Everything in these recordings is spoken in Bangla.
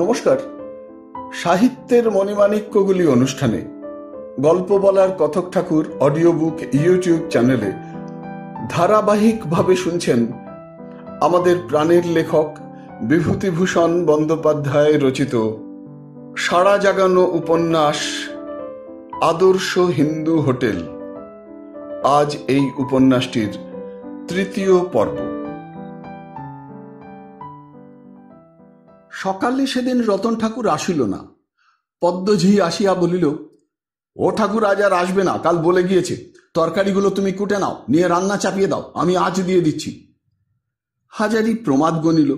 নমস্কার সাহিত্যের মণিমাণিক্যগুলি অনুষ্ঠানে গল্প বলার কথক ঠাকুর অডিও বুক ইউটিউব চ্যানেলে ধারাবাহিকভাবে শুনছেন আমাদের প্রাণের লেখক বিভূতিভূষণ বন্দ্যোপাধ্যায় রচিত সাড়া জাগানো উপন্যাস আদর্শ হিন্দু হোটেল আজ এই উপন্যাসটির তৃতীয় পর্ব সকালে সেদিন রতন ঠাকুর আসিল না পদ্মঝি আসিয়া বলিল ও ঠাকুর আজ আর আসবে না কাল বলে গিয়েছে তরকারিগুলো তুমি কুটে নাও নিয়ে রান্না চাপিয়ে দাও আমি আজ দিয়ে দিচ্ছি হাজারি প্রমাদ গণিল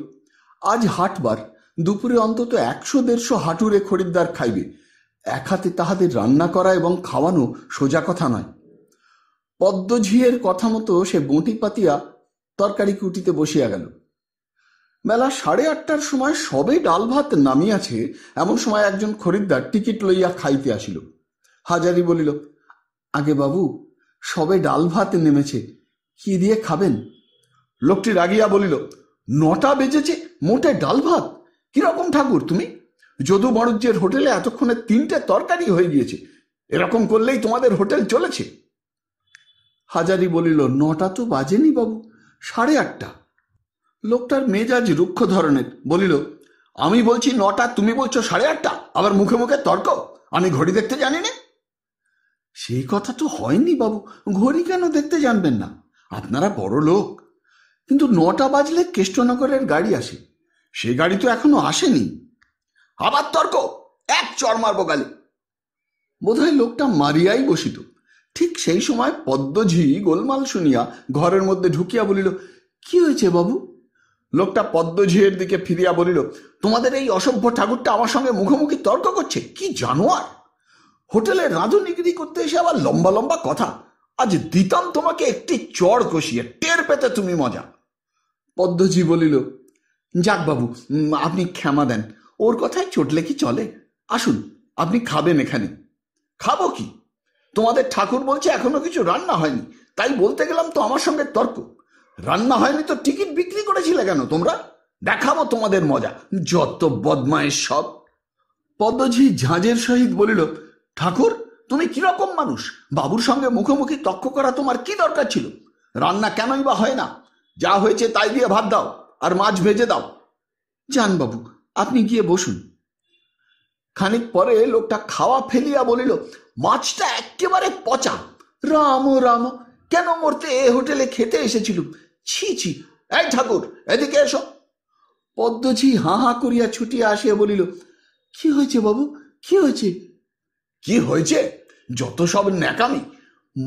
আজ হাটবার দুপুরে অন্তত একশো দেড়শো হাঁটুরে খরিদ্দার খাইবে এক হাতে তাহাদের রান্না করা এবং খাওয়ানো সোজা কথা নয় পদ্মঝিয়ের কথা মতো সে বঁটি পাতিয়া তরকারি কুটিতে বসিয়া গেল বেলা সাড়ে আটটার সময় সবে ডাল ভাত নামিয়াছে এমন সময় একজন খরিদ্দার টিকিট লইয়া খাইতে আসিল হাজারি বলিল আগে বাবু সবে ডাল ভাত নেমেছে কি দিয়ে খাবেন লোকটি রাগিয়া বলিল নটা বেজেছে মোটে ডাল ভাত কিরকম ঠাকুর তুমি যদু বড়জ্যের হোটেলে এতক্ষণে তিনটে তরকারি হয়ে গিয়েছে এরকম করলেই তোমাদের হোটেল চলেছে হাজারি বলিল নটা তো বাজেনি বাবু সাড়ে আটটা লোকটার মেজাজ রুক্ষ ধরনের বলিল আমি বলছি নটা তুমি বলছো সাড়ে আটটা আবার মুখে মুখে তর্ক আমি ঘড়ি দেখতে জানি না সেই কথা তো হয়নি বাবু ঘড়ি কেন দেখতে জানবেন না আপনারা বড় লোক কিন্তু নটা বাজলে কেষ্টনগরের গাড়ি আসে সে গাড়ি তো এখনো আসেনি আবার তর্ক এক চর মারবো গালি বোধহয় লোকটা মারিয়াই বসিত ঠিক সেই সময় পদ্মঝি গোলমাল শুনিয়া ঘরের মধ্যে ঢুকিয়া বলিল কি হয়েছে বাবু লোকটা পদ্মঝিয়ের দিকে ফিরিয়া বলিল তোমাদের এই অসভ্য ঠাকুরটা আমার সঙ্গে মুখোমুখি তর্ক করছে কি জানোয়ার হোটেলে নিগড়ি করতে এসে আবার লম্বা লম্বা কথা আজ দিতাম তোমাকে একটি চড় কষিয়ে টের পেতে তুমি মজা পদ্মজি বলিল যাক বাবু আপনি ক্ষমা দেন ওর কথায় চটলে কি চলে আসুন আপনি খাবেন এখানে খাবো কি তোমাদের ঠাকুর বলছে এখনো কিছু রান্না হয়নি তাই বলতে গেলাম তো আমার সঙ্গে তর্ক রান্না হয়নি তো টিকিট বিক্রি করেছিলে কেন তোমরা দেখাবো তোমাদের মজা যত বদমায়ের সব পদ্মঝি ঝাঁঝের সহিত বলিল ঠাকুর তুমি কিরকম মানুষ বাবুর সঙ্গে মুখোমুখি তক্ষ করা তোমার কি দরকার ছিল রান্না কেনই বা হয় না যা হয়েছে তাই দিয়ে ভাত দাও আর মাছ ভেজে দাও যান বাবু আপনি গিয়ে বসুন খানিক পরে লোকটা খাওয়া ফেলিয়া বলিল মাছটা একেবারে পচা রাম রাম কেন মরতে এ হোটেলে খেতে এসেছিল ছি ছি এই ঠাকুর এদিকে এসো পদ্মঝি হাঁ হাঁ করিয়া ছুটিয়া আসিয়া বলিল কি হয়েছে বাবু কি হয়েছে কি হয়েছে যত সব ন্যাকামি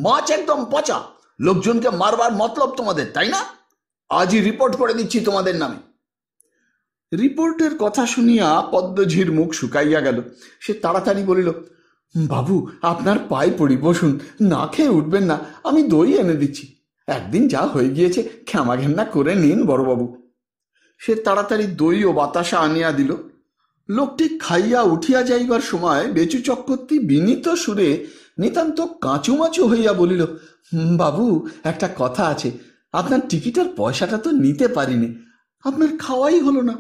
মাছ একদম পচা লোকজনকে মারবার মতলব তোমাদের তাই না আজই রিপোর্ট করে দিচ্ছি তোমাদের নামে রিপোর্টের কথা শুনিয়া পদ্মঝির মুখ শুকাইয়া গেল সে তাড়াতাড়ি বলিল বাবু আপনার পায়ে পড়ি বসুন না খেয়ে উঠবেন না আমি দই এনে দিচ্ছি একদিন যা হয়ে গিয়েছে ক্ষমা ঘেন্না করে নিন বড়বাবু সে তাড়াতাড়ি দই ও বাতাসা আনিয়া দিল লোকটি খাইয়া উঠিয়া যাইবার সময় বেচু চক্রবর্তী বিনীত সুরে নিতান্ত কাঁচুমাচু হইয়া বলিল বাবু একটা কথা আছে আপনার টিকিটের পয়সাটা তো নিতে পারিনি আপনার খাওয়াই হলো না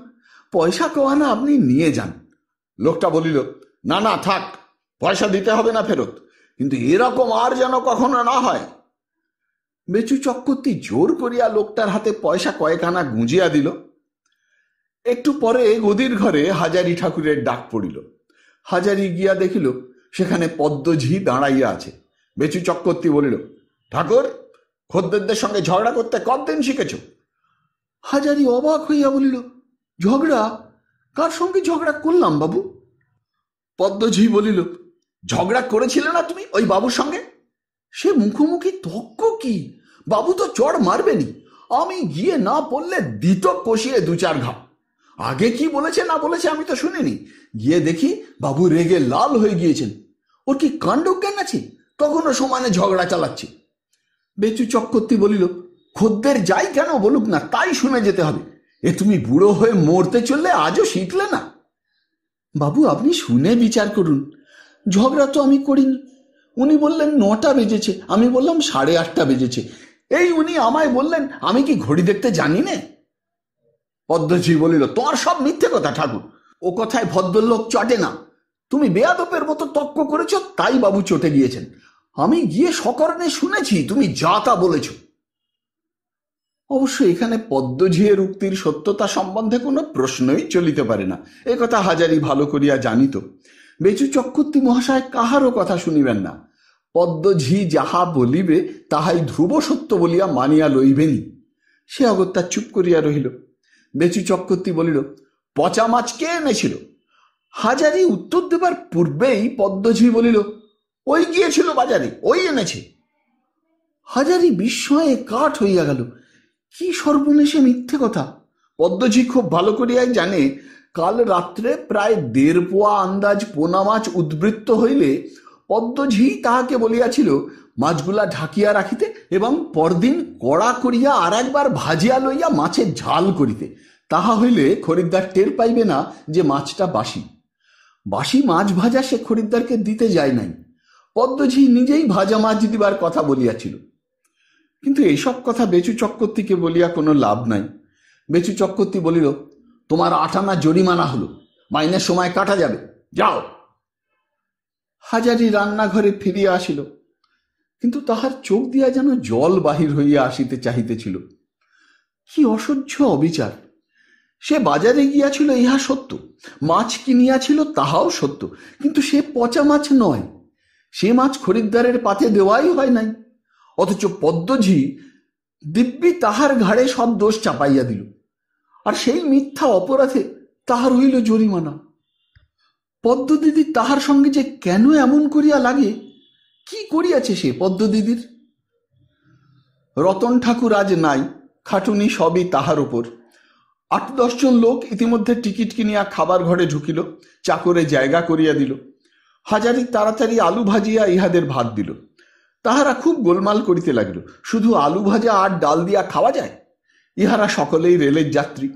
পয়সা না আপনি নিয়ে যান লোকটা বলিল না না থাক পয়সা দিতে হবে না ফেরত কিন্তু এরকম আর যেন কখনো না হয় মেচু চক্রতি জোর করিয়া লোকটার হাতে পয়সা কয়েক আনা গুঁজিয়া দিল একটু পরে গদির ঘরে হাজারি ঠাকুরের ডাক পড়িল হাজারি গিয়া দেখিল সেখানে পদ্মঝি দাঁড়াইয়া আছে বেচু চক্রতি বলিল ঠাকুর খদ্দেরদের সঙ্গে ঝগড়া করতে কতদিন শিখেছ হাজারি অবাক হইয়া বলিল ঝগড়া কার সঙ্গে ঝগড়া করলাম বাবু পদ্মঝি বলিল ঝগড়া করেছিলে না তুমি ওই বাবুর সঙ্গে সে মুখোমুখি তক্ক কি বাবু তো চড় মারবেনি আমি গিয়ে না পড়লে দিত কষিয়ে দু চার ঘা আগে কি বলেছে না বলেছে আমি তো শুনিনি গিয়ে দেখি বাবু রেগে লাল হয়ে গিয়েছেন ওর কি জ্ঞান আছে তখনও সমানে ঝগড়া চালাচ্ছে বেচু চক্রবর্তী বলিল খদ্দের যাই কেন বলুক না তাই শুনে যেতে হবে এ তুমি বুড়ো হয়ে মরতে চললে আজও শিখলে না বাবু আপনি শুনে বিচার করুন ঝগড়া তো আমি করিনি উনি বললেন নটা বেজেছে আমি বললাম সাড়ে আটটা বেজেছে এই উনি আমায় বললেন আমি কি ঘড়ি দেখতে জানি না পদ্মজি বলিল তোর সব মিথ্যে কথা ঠাকুর ও কথায় ভদ্রলোক চটে না তুমি বেয়াদপের মতো তক্ক করেছ তাই বাবু চটে গিয়েছেন আমি গিয়ে সকরণে শুনেছি তুমি যা তা বলেছ অবশ্য এখানে পদ্মঝিয়ের উক্তির সত্যতা সম্বন্ধে কোনো প্রশ্নই চলিতে পারে না এ কথা হাজারি ভালো করিয়া জানিত বেচু চক্রবর্তী মহাশয় কাহারও কথা শুনিবেন না পদ্মঝি যাহা বলিবে তাহাই ধ্রুব সত্য বলিয়া মানিয়া লইবেনি সে অগত্যা চুপ করিয়া রহিল বেচু চক্রবর্তী বলিল পচা মাছ কে এনেছিল হাজারি উত্তর দেবার পূর্বেই পদ্মঝি বলিল ওই গিয়েছিল বাজারে ওই এনেছে হাজারি বিস্ময়ে কাঠ হইয়া গেল কি সর্বনেশে মিথ্যে কথা পদ্মঝি খুব ভালো করিয়াই জানে কাল রাত্রে প্রায় দেড় পোয়া আন্দাজ পোনা মাছ উদ্বৃত্ত হইলে পদ্মঝি তাহাকে বলিয়াছিল মাছগুলা ঢাকিয়া রাখিতে এবং পরদিন কড়া করিয়া আর একবার ভাজিয়া লইয়া মাছের ঝাল করিতে তাহা হইলে খরিদ্দার টের পাইবে না যে মাছটা বাসি বাসি মাছ ভাজা সে খরিদ্দারকে দিতে যায় নাই পদ্মঝি নিজেই ভাজা মাছ দিবার কথা বলিয়াছিল কিন্তু এইসব কথা বেচু চক্রবর্তীকে বলিয়া কোনো লাভ নাই বেচু চক্রবর্তী বলিল তোমার আটানা জরিমানা হলো মাইনের সময় কাটা যাবে যাও হাজারি রান্নাঘরে ফিরিয়া আসিল কিন্তু তাহার চোখ দিয়া যেন জল বাহির হইয়া আসিতে চাহিতেছিল কি অসহ্য অবিচার সে বাজারে গিয়াছিল ইহা সত্য মাছ কিনিয়াছিল তাহাও সত্য কিন্তু সে পচা মাছ নয় সে মাছ খরিদ্দারের পাতে দেওয়াই হয় নাই অথচ পদ্মঝি দিব্যি তাহার ঘাড়ে সব দোষ চাপাইয়া দিল আর সেই মিথ্যা অপরাধে তাহার হইল জরিমানা পদ্মদিদি তাহার সঙ্গে যে কেন এমন করিয়া লাগে কি করিয়াছে সে পদ্মদিদির রতন ঠাকুর আজ নাই খাটুনি সবই তাহার উপর আট দশজন লোক ইতিমধ্যে টিকিট কিনিয়া খাবার ঘরে ঢুকিল চাকরে জায়গা করিয়া দিল হাজারি তাড়াতাড়ি আলু ভাজিয়া ইহাদের ভাত দিল তাহারা খুব গোলমাল করিতে লাগিল শুধু আলু ভাজা আর ডাল দিয়া খাওয়া যায় ইহারা সকলেই রেলের যাত্রী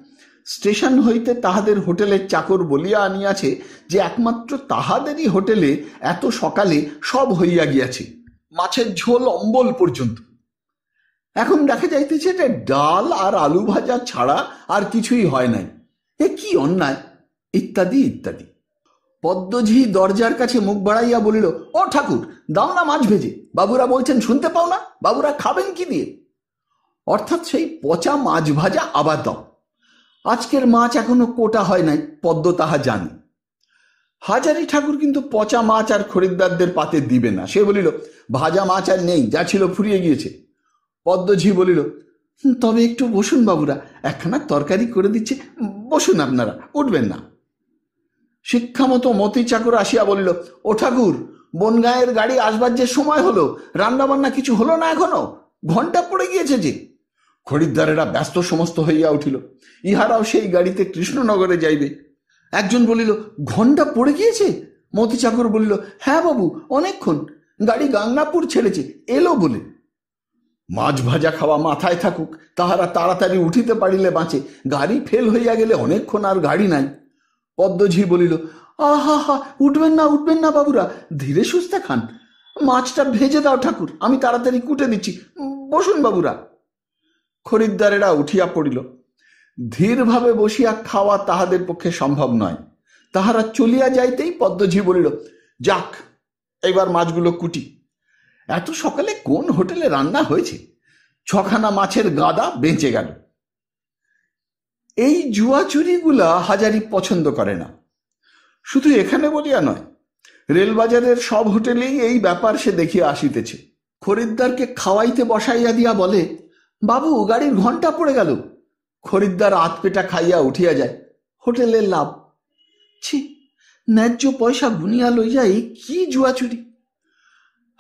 স্টেশন হইতে তাহাদের হোটেলের চাকর বলিয়া আনিয়াছে যে একমাত্র তাহাদেরই হোটেলে এত সকালে সব হইয়া গিয়াছে মাছের ঝোল অম্বল পর্যন্ত এখন দেখা যাইতেছে যে ডাল আর আলু ভাজা ছাড়া আর কিছুই হয় নাই এ কি অন্যায় ইত্যাদি ইত্যাদি পদ্মঝি দরজার কাছে মুখ বাড়াইয়া বলিল ও ঠাকুর দাও না মাছ ভেজে বাবুরা বলছেন শুনতে পাও না বাবুরা খাবেন কি দিয়ে অর্থাৎ সেই পচা মাছ ভাজা আবার দাও আজকের মাছ এখনো কোটা হয় নাই পদ্ম তাহা জানে হাজারি ঠাকুর কিন্তু পচা মাছ আর খরিদ্দারদের পাতে দিবে না সে বলিল ভাজা মাছ আর নেই যা ছিল ফুরিয়ে গিয়েছে পদ্মঝি বলিল তবে একটু বসুন বাবুরা একখানা তরকারি করে দিচ্ছে বসুন আপনারা উঠবেন না শিক্ষামতো মতি চাকর আসিয়া বলিল ও ঠাকুর বনগাঁয়ের গাড়ি আসবার যে সময় হলো রান্নাবান্না কিছু হলো না এখনো ঘন্টা পড়ে গিয়েছে যে খরিদ্দারেরা ব্যস্ত সমস্ত হইয়া উঠিল ইহারাও সেই গাড়িতে কৃষ্ণনগরে যাইবে একজন বলিল ঘন্টা পড়ে গিয়েছে মতি চাকর বলিল হ্যাঁ বাবু অনেকক্ষণ গাড়ি গাংনাপুর ছেড়েছে এলো বলে মাছ ভাজা খাওয়া মাথায় থাকুক তাহারা তাড়াতাড়ি উঠিতে পারিলে বাঁচে গাড়ি ফেল হইয়া গেলে অনেকক্ষণ আর গাড়ি নাই পদ্মঝি বলিল আহা হা উঠবেন না উঠবেন না বাবুরা ধীরে সুস্থে খান মাছটা ভেজে দাও ঠাকুর আমি তাড়াতাড়ি কুটে দিচ্ছি বসুন বাবুরা খরিদ্দারেরা উঠিয়া পড়িল ধীরভাবে বসিয়া খাওয়া তাহাদের পক্ষে সম্ভব নয় তাহারা চলিয়া যাইতেই পদ্মঝি বলিল যাক এবার মাছগুলো কুটি এত সকালে কোন হোটেলে রান্না হয়েছে ছখানা মাছের গাদা বেঁচে গেল এই জুয়াচুরিগুলা হাজারি পছন্দ করে না শুধু এখানে বলিয়া নয় রেলবাজারের সব হোটেলেই এই ব্যাপার সে দেখিয়া আসিতেছে খরিদ্দারকে খাওয়াইতে বসাইয়া দিয়া বলে বাবু গাড়ির ঘন্টা পড়ে গেল খরিদ্দার আতপেটা খাইয়া উঠিয়া যায় হোটেলের লাভ ছি ন্যায্য পয়সা বুনিয়া লইয়াই কি জুয়াচুরি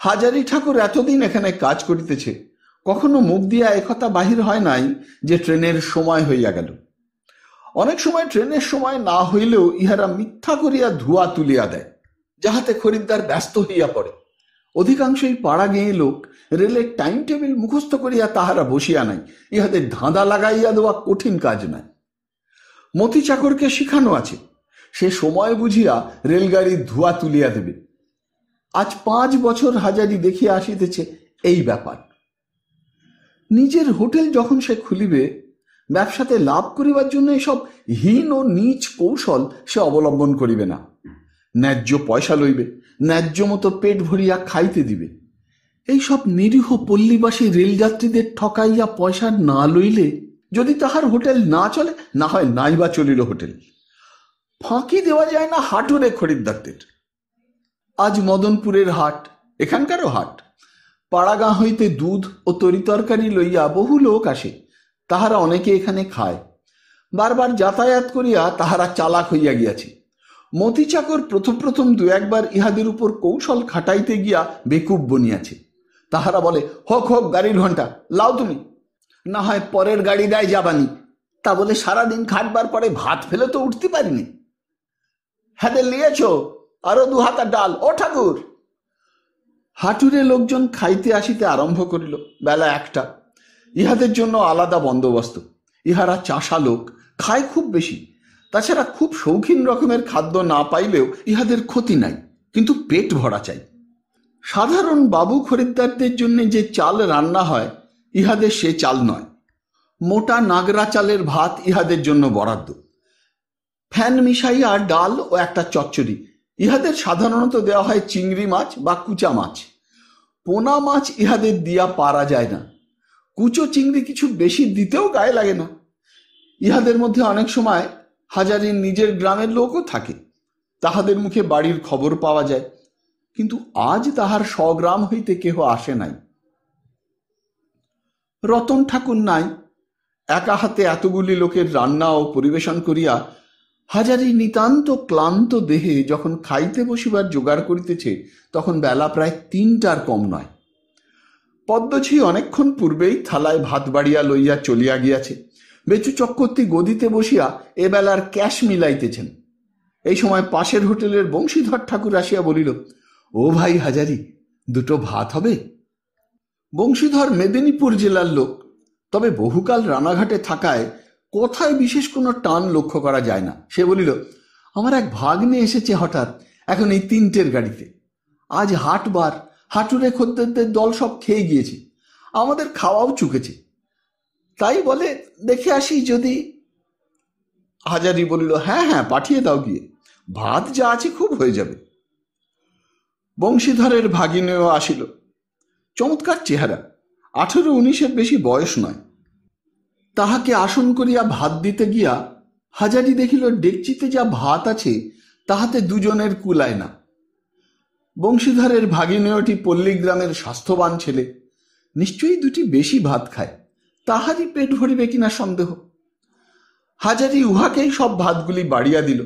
হাজারি ঠাকুর এতদিন এখানে কাজ করিতেছে কখনো মুখ দিয়া একথা বাহির হয় নাই যে ট্রেনের সময় হইয়া গেল অনেক সময় ট্রেনের সময় না হইলেও ইহারা মিথ্যা করিয়া ধোয়া তুলিয়া দেয় যাহাতে খরিদ্দার ব্যস্ত হইয়া পড়ে অধিকাংশই পাড়া গেঁয়ে লোক রেলের টাইম টেবিল মুখস্থ করিয়া তাহারা বসিয়া নাই ইহাদের ধাঁধা লাগাইয়া দেওয়া কঠিন কাজ নাই মতি চাকরকে শিখানো আছে সে সময় বুঝিয়া রেলগাড়ির ধোয়া তুলিয়া দেবে আজ পাঁচ বছর হাজারি দেখিয়া আসিতেছে এই ব্যাপার নিজের হোটেল যখন সে খুলিবে ব্যবসাতে লাভ করিবার জন্য এসব হীন ও নীচ কৌশল সে অবলম্বন করিবে না ন্যায্য পয়সা লইবে ন্যায্য মতো পেট ভরিয়া খাইতে দিবে এইসব নিরীহ পল্লীবাসী রেলযাত্রীদের ঠকাইয়া পয়সা না লইলে যদি তাহার হোটেল না চলে না হয় নাই বা চলিল হোটেল ফাঁকি দেওয়া যায় না হাটুরে খরিদ্দারদের আজ মদনপুরের হাট এখানকারও হাট পাড়াগাঁ হইতে দুধ ও তরিতরকারি লইয়া বহু লোক আসে তাহারা অনেকে এখানে খায় বারবার যাতায়াত করিয়া তাহারা চালাক হইয়া গিয়াছে মতিচাকর প্রথম প্রথম দু একবার ইহাদের উপর কৌশল খাটাইতে গিয়া বেকুব বনিয়াছে তাহারা বলে হোক হোক গাড়ির ঘন্টা লাও তুমি না হয় পরের গাড়ি দেয় যাবানি তা বলে সারাদিন খাটবার পরে ভাত ফেলে তো উঠতে পারিনি হ্যাঁ নিয়েছ আরো দু হাতা ডাল ও ঠাকুর হাটুরে লোকজন খাইতে আসিতে আরম্ভ করিল বেলা একটা ইহাদের জন্য আলাদা বন্দোবস্ত ইহারা চাষা লোক খায় খুব বেশি তাছাড়া খুব শৌখিন রকমের খাদ্য না পাইলেও ইহাদের ক্ষতি নাই কিন্তু পেট ভরা চাই সাধারণ বাবু খরিদ্দারদের জন্য যে চাল রান্না হয় ইহাদের সে চাল নয় মোটা নাগরা চালের ভাত ইহাদের জন্য বরাদ্দ ফ্যান মিশাইয়া ডাল ও একটা চচ্চড়ি ইহাদের সাধারণত দেওয়া হয় চিংড়ি মাছ বা কুচা মাছ পোনা মাছ ইহাদের দিয়া পারা যায় না কুচো চিংড়ি কিছু বেশি দিতেও গায়ে লাগে না ইহাদের মধ্যে অনেক সময় হাজারি নিজের গ্রামের লোকও থাকে তাহাদের মুখে বাড়ির খবর পাওয়া যায় কিন্তু আজ তাহার স্বগ্রাম হইতে কেহ আসে নাই রতন ঠাকুর নাই একা হাতে এতগুলি লোকের রান্না ও পরিবেশন করিয়া হাজারি নিতান্ত ক্লান্ত দেহে যখন খাইতে বসিবার জোগাড় করিতেছে তখন বেলা প্রায় তিনটার কম নয় পদ্মছি অনেকক্ষণ পূর্বেই থালায় ভাত বাড়িয়া লইয়া চলিয়া গিয়াছে বেচু চক্রবর্তী গদিতে বসিয়া এবেলার ক্যাশ মিলাইতেছেন এই সময় পাশের হোটেলের বংশীধর ঠাকুর আসিয়া বলিল ও ভাই হাজারি দুটো ভাত হবে বংশীধর মেদিনীপুর জেলার লোক তবে বহুকাল রানাঘাটে থাকায় কোথায় বিশেষ কোনো টান লক্ষ্য করা যায় না সে বলিল আমার এক ভাগ্নে এসেছে হঠাৎ এখন এই তিনটের গাড়িতে আজ হাটবার হাটুরে খদ্দের দল সব খেয়ে গিয়েছে আমাদের খাওয়াও চুকেছে তাই বলে দেখে আসি যদি হাজারি বলিল হ্যাঁ হ্যাঁ পাঠিয়ে দাও গিয়ে ভাত যা আছে খুব হয়ে যাবে বংশীধরের ভাগিনেও আসিল চমৎকার চেহারা আঠেরো উনিশের বেশি বয়স নয় তাহাকে আসন করিয়া ভাত দিতে গিয়া হাজারি দেখিল ডেকচিতে যা ভাত আছে তাহাতে দুজনের কুলায় না বংশীধরের ভাগিনেয়টি পল্লীগ্রামের স্বাস্থ্যবান ছেলে নিশ্চয়ই দুটি বেশি ভাত খায় তাহারই পেট ভরিবে কিনা সন্দেহ হাজারি উহাকেই সব ভাতগুলি বাড়িয়া দিল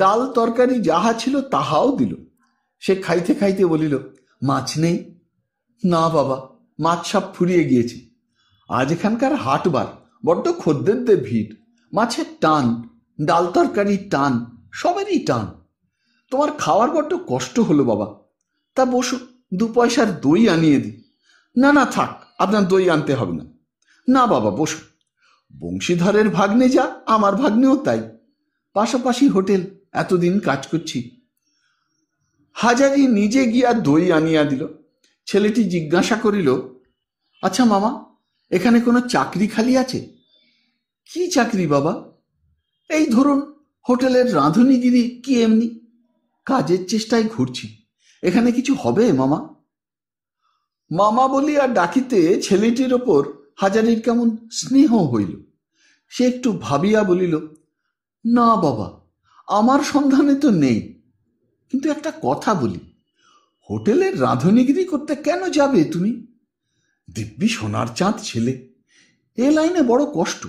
ডাল তরকারি যাহা ছিল তাহাও দিল সে খাইতে খাইতে বলিল মাছ নেই না বাবা মাছ সব ফুরিয়ে গিয়েছে আজ এখানকার হাটবার বড্ড খদ্দেরদের ভিড় মাছের টান ডাল তরকারির টান সবেরই টান তোমার খাওয়ার বড্ড কষ্ট হলো বাবা তা বসু দু পয়সার দই আনিয়ে দি না না থাক আপনার দই আনতে হবে না না বাবা বসু বংশীধরের ভাগ্নে যা আমার ভাগ্নেও তাই পাশাপাশি হোটেল এতদিন কাজ করছি হাজারি নিজে গিয়া দই আনিয়া দিল ছেলেটি জিজ্ঞাসা করিল আচ্ছা মামা এখানে কোনো চাকরি খালি আছে কি চাকরি বাবা এই ধরুন হোটেলের রাঁধুনিগিরি কি এমনি কাজের চেষ্টায় ঘুরছি এখানে কিছু হবে মামা মামা বলিয়া ডাকিতে ছেলেটির ওপর হাজারির কেমন স্নেহ হইল সে একটু ভাবিয়া বলিল না বাবা আমার সন্ধানে তো নেই কিন্তু একটা কথা বলি হোটেলের রাঁধুনিগিরি করতে কেন যাবে তুমি দিব্যি সোনার চাঁদ ছেলে এ লাইনে বড় কষ্ট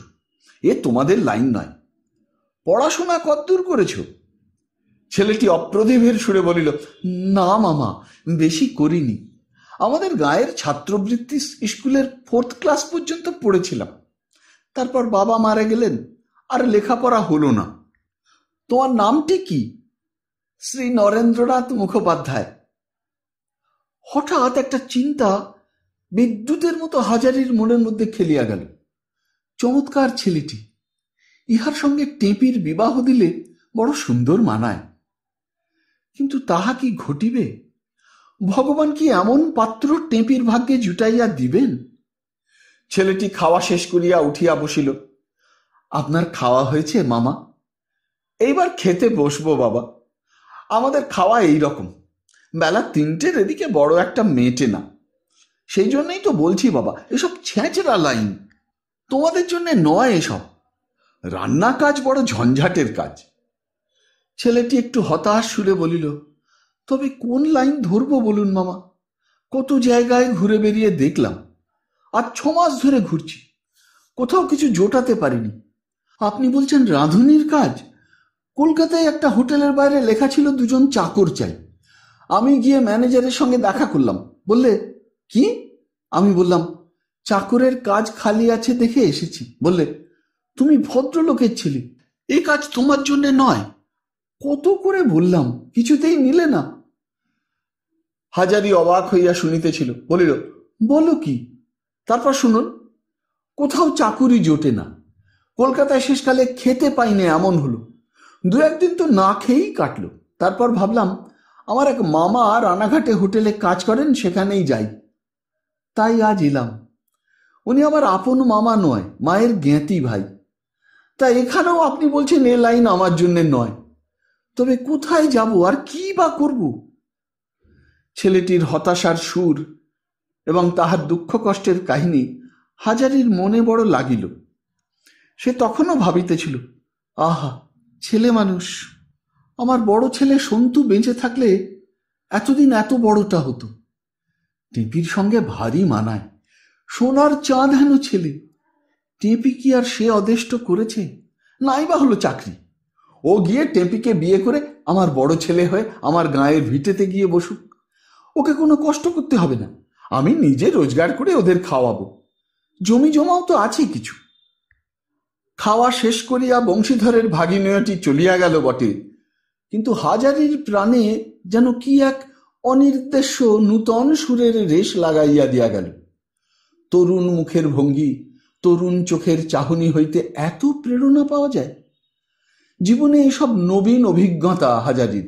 এ তোমাদের লাইন নয় পড়াশোনা কতদূর করেছ ছেলেটি অপ্রদীপের সুরে বলিল না মামা বেশি করিনি আমাদের গায়ের ছাত্রবৃত্তি স্কুলের ফোর্থ ক্লাস পর্যন্ত পড়েছিলাম তারপর বাবা মারা গেলেন আর লেখাপড়া হলো না তোমার নামটি কি শ্রী নরেন্দ্রনাথ মুখোপাধ্যায় হঠাৎ একটা চিন্তা বিদ্যুতের মতো হাজারির মনের মধ্যে খেলিয়া গেল চমৎকার ছেলেটি ইহার সঙ্গে টেপির বিবাহ দিলে বড় সুন্দর মানায় কিন্তু তাহা কি ঘটিবে ভগবান কি এমন পাত্র টেপির ভাগ্যে জুটাইয়া দিবেন ছেলেটি খাওয়া শেষ করিয়া উঠিয়া বসিল আপনার খাওয়া হয়েছে মামা এইবার খেতে বসবো বাবা আমাদের খাওয়া এই রকম বেলা তিনটের এদিকে বড় একটা মেটে না সেই জন্যই তো বলছি বাবা এসব ছেঁচড়া লাইন তোমাদের জন্য নয় এসব রান্না কাজ বড় ঝঞ্ঝাটের কাজ ছেলেটি একটু হতাশ সুরে বলিল তবে কোন লাইন ধরবো বলুন মামা কত জায়গায় ঘুরে বেরিয়ে দেখলাম আর ছ মাস ধরে ঘুরছি কোথাও কিছু জোটাতে পারিনি আপনি বলছেন রাঁধুনির কাজ কলকাতায় একটা হোটেলের বাইরে লেখা ছিল দুজন চাকর চাই আমি গিয়ে ম্যানেজারের সঙ্গে দেখা করলাম বললে কি আমি বললাম চাকরের কাজ খালি আছে দেখে এসেছি বললে তুমি ভদ্রলোকের ছিলে এ কাজ তোমার জন্য নয় কত করে বললাম কিছুতেই নিলে না হাজারি অবাক হইয়া শুনিতেছিল বলিল বলো কি তারপর শুনুন কোথাও চাকুরি জোটে না কলকাতায় শেষকালে খেতে পাইনে এমন হলো দু একদিন তো না খেয়েই কাটলো তারপর ভাবলাম আমার এক মামা রানাঘাটে হোটেলে কাজ করেন সেখানেই যাই তাই আজ এলাম উনি আমার আপন মামা নয় মায়ের জ্ঞাতি ভাই তা এখানেও আপনি বলছেন এ লাইন আমার জন্য নয় তবে কোথায় যাব আর কি বা করব ছেলেটির হতাশার সুর এবং তাহার দুঃখ কষ্টের কাহিনী হাজারির মনে বড় লাগিল সে তখনও ভাবিতেছিল আহা ছেলে মানুষ আমার বড় ছেলে সন্তু বেঁচে থাকলে এতদিন এত বড়টা হতো টেপির সঙ্গে ভারী মানায় সোনার চাঁদ হেন ছেলে টেপি কি আর সে অদেষ্ট করেছে নাই বা হলো চাকরি ও গিয়ে টেপিকে বিয়ে করে আমার বড় ছেলে হয়ে আমার গায়ের ভিটেতে গিয়ে বসুক ওকে কোনো কষ্ট করতে হবে না আমি নিজে রোজগার করে ওদের খাওয়াবো জমি জমাও তো আছে কিছু খাওয়া শেষ করিয়া বংশীধরের ভাগিনয়টি চলিয়া গেল বটে কিন্তু হাজারির প্রাণে যেন কি এক অনির্দেশ্য নূতন সুরের রেশ লাগাইয়া দিয়া গেল তরুণ মুখের ভঙ্গি তরুণ চোখের চাহনি হইতে এত প্রেরণা পাওয়া যায় জীবনে এসব নবীন অভিজ্ঞতা হাজারির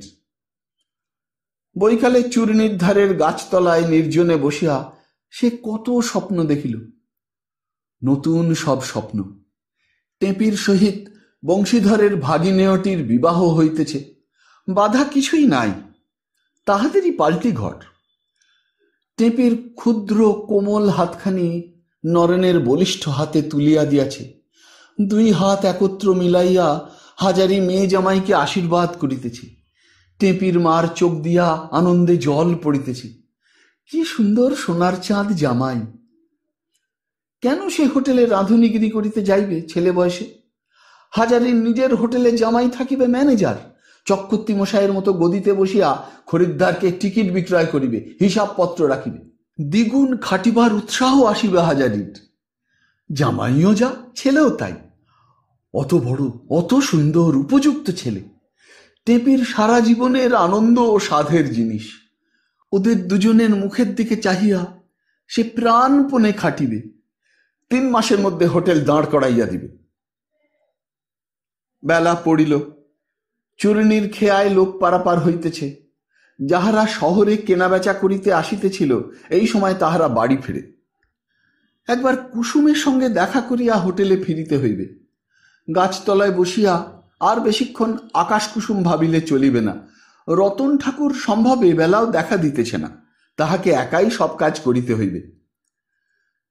বৈকালে চূর্ণির ধারের গাছতলায় নির্জনে বসিয়া সে কত স্বপ্ন দেখিল নতুন সব স্বপ্ন টেপির সহিত বংশীধরের ভাগিনেয়টির বিবাহ হইতেছে বাধা কিছুই নাই তাহাদেরই পাল্টি ঘট টেপির ক্ষুদ্র কোমল হাতখানি নরেনের বলিষ্ঠ হাতে তুলিয়া দিয়াছে দুই হাত একত্র মিলাইয়া হাজারি মেয়ে জামাইকে আশীর্বাদ করিতেছে টেপির মার চোখ দিয়া আনন্দে জল পড়িতেছে কি সুন্দর সোনার চাঁদ জামাই কেন সে হোটেলে রাঁধুনিগিরি করিতে যাইবে ছেলে বয়সে হাজারের নিজের হোটেলে জামাই থাকিবে ম্যানেজার চক্কুত্তি মশাইয়ের মতো গদিতে বসিয়া খরিদ্দারকে টিকিট বিক্রয় করিবে হিসাবপত্র রাখিবে দ্বিগুণ খাটিবার উৎসাহ আসিবে হাজারির জামাইও যা ছেলেও তাই অত বড় অত সুন্দর উপযুক্ত ছেলে টেপির সারা জীবনের আনন্দ ও সাধের জিনিস ওদের দুজনের মুখের দিকে চাহিয়া সে প্রাণপণে খাটিবে তিন মাসের মধ্যে হোটেল দাঁড় করাইয়া দিবে বেলা পড়িল চূর্ণীর খেয়ায় লোক পারাপার হইতেছে যাহারা শহরে কেনাবেচা করিতে আসিতেছিল এই সময় তাহারা বাড়ি ফিরে একবার কুসুমের সঙ্গে দেখা করিয়া হোটেলে ফিরিতে হইবে গাছতলায় বসিয়া আর বেশিক্ষণ আকাশ কুসুম ভাবিলে চলিবে না রতন ঠাকুর সম্ভবে বেলাও দেখা দিতেছে না তাহাকে একাই সব কাজ করিতে হইবে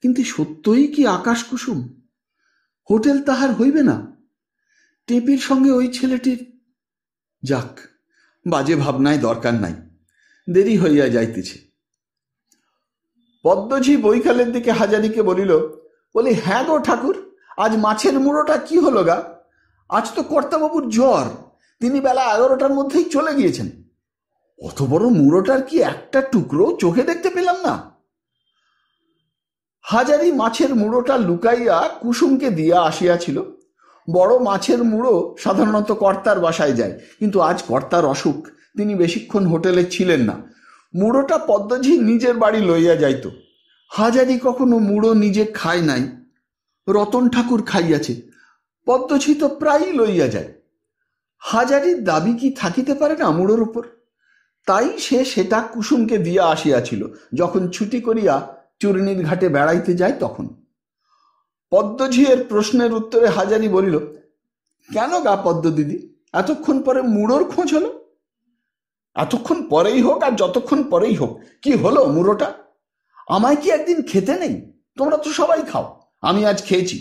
কিন্তু সত্যই কি আকাশ কুসুম হোটেল তাহার হইবে না টেপির সঙ্গে ওই ছেলেটির যাক বাজে ভাবনায় দরকার নাই দেরি হইয়া যাইতেছে পদ্মঝি বৈকালের দিকে হাজারিকে বলিল বলি হ্যাঁ গো ঠাকুর আজ মাছের মুড়োটা কি হলো গা আজ তো কর্তাবাবুর জ্বর তিনি বেলা এগারোটার মধ্যেই চলে গিয়েছেন অত বড় মুড়োটার কি একটা টুকরো চোখে দেখতে পেলাম না হাজারি মাছের মুড়োটা লুকাইয়া কুসুমকে দিয়া আসিয়াছিল বড় মাছের মুড়ো সাধারণত কর্তার বাসায় যায় কিন্তু আজ কর্তার অসুখ তিনি বেশিক্ষণ হোটেলে ছিলেন না মুড়োটা পদ্মঝি নিজের বাড়ি লইয়া যাইত হাজারি কখনো মুড়ো নিজে খায় নাই রতন ঠাকুর খাইয়াছে পদ্মঝি তো প্রায়ই লইয়া যায় হাজারির দাবি কি থাকিতে পারে না মুড়োর উপর তাই সে সেটা কুসুমকে দিয়া আসিয়াছিল যখন ছুটি করিয়া চুরনির ঘাটে বেড়াইতে যায় তখন পদ্মঝিয়ের প্রশ্নের উত্তরে হাজারি বলিল কেন গা পদ্ম দিদি এতক্ষণ পরে মুড়োর খোঁজ হলো এতক্ষণ পরেই হোক আর যতক্ষণ পরেই হোক কি হলো মুড়োটা আমায় কি একদিন খেতে নেই তোমরা তো সবাই খাও আমি আজ খেয়েছি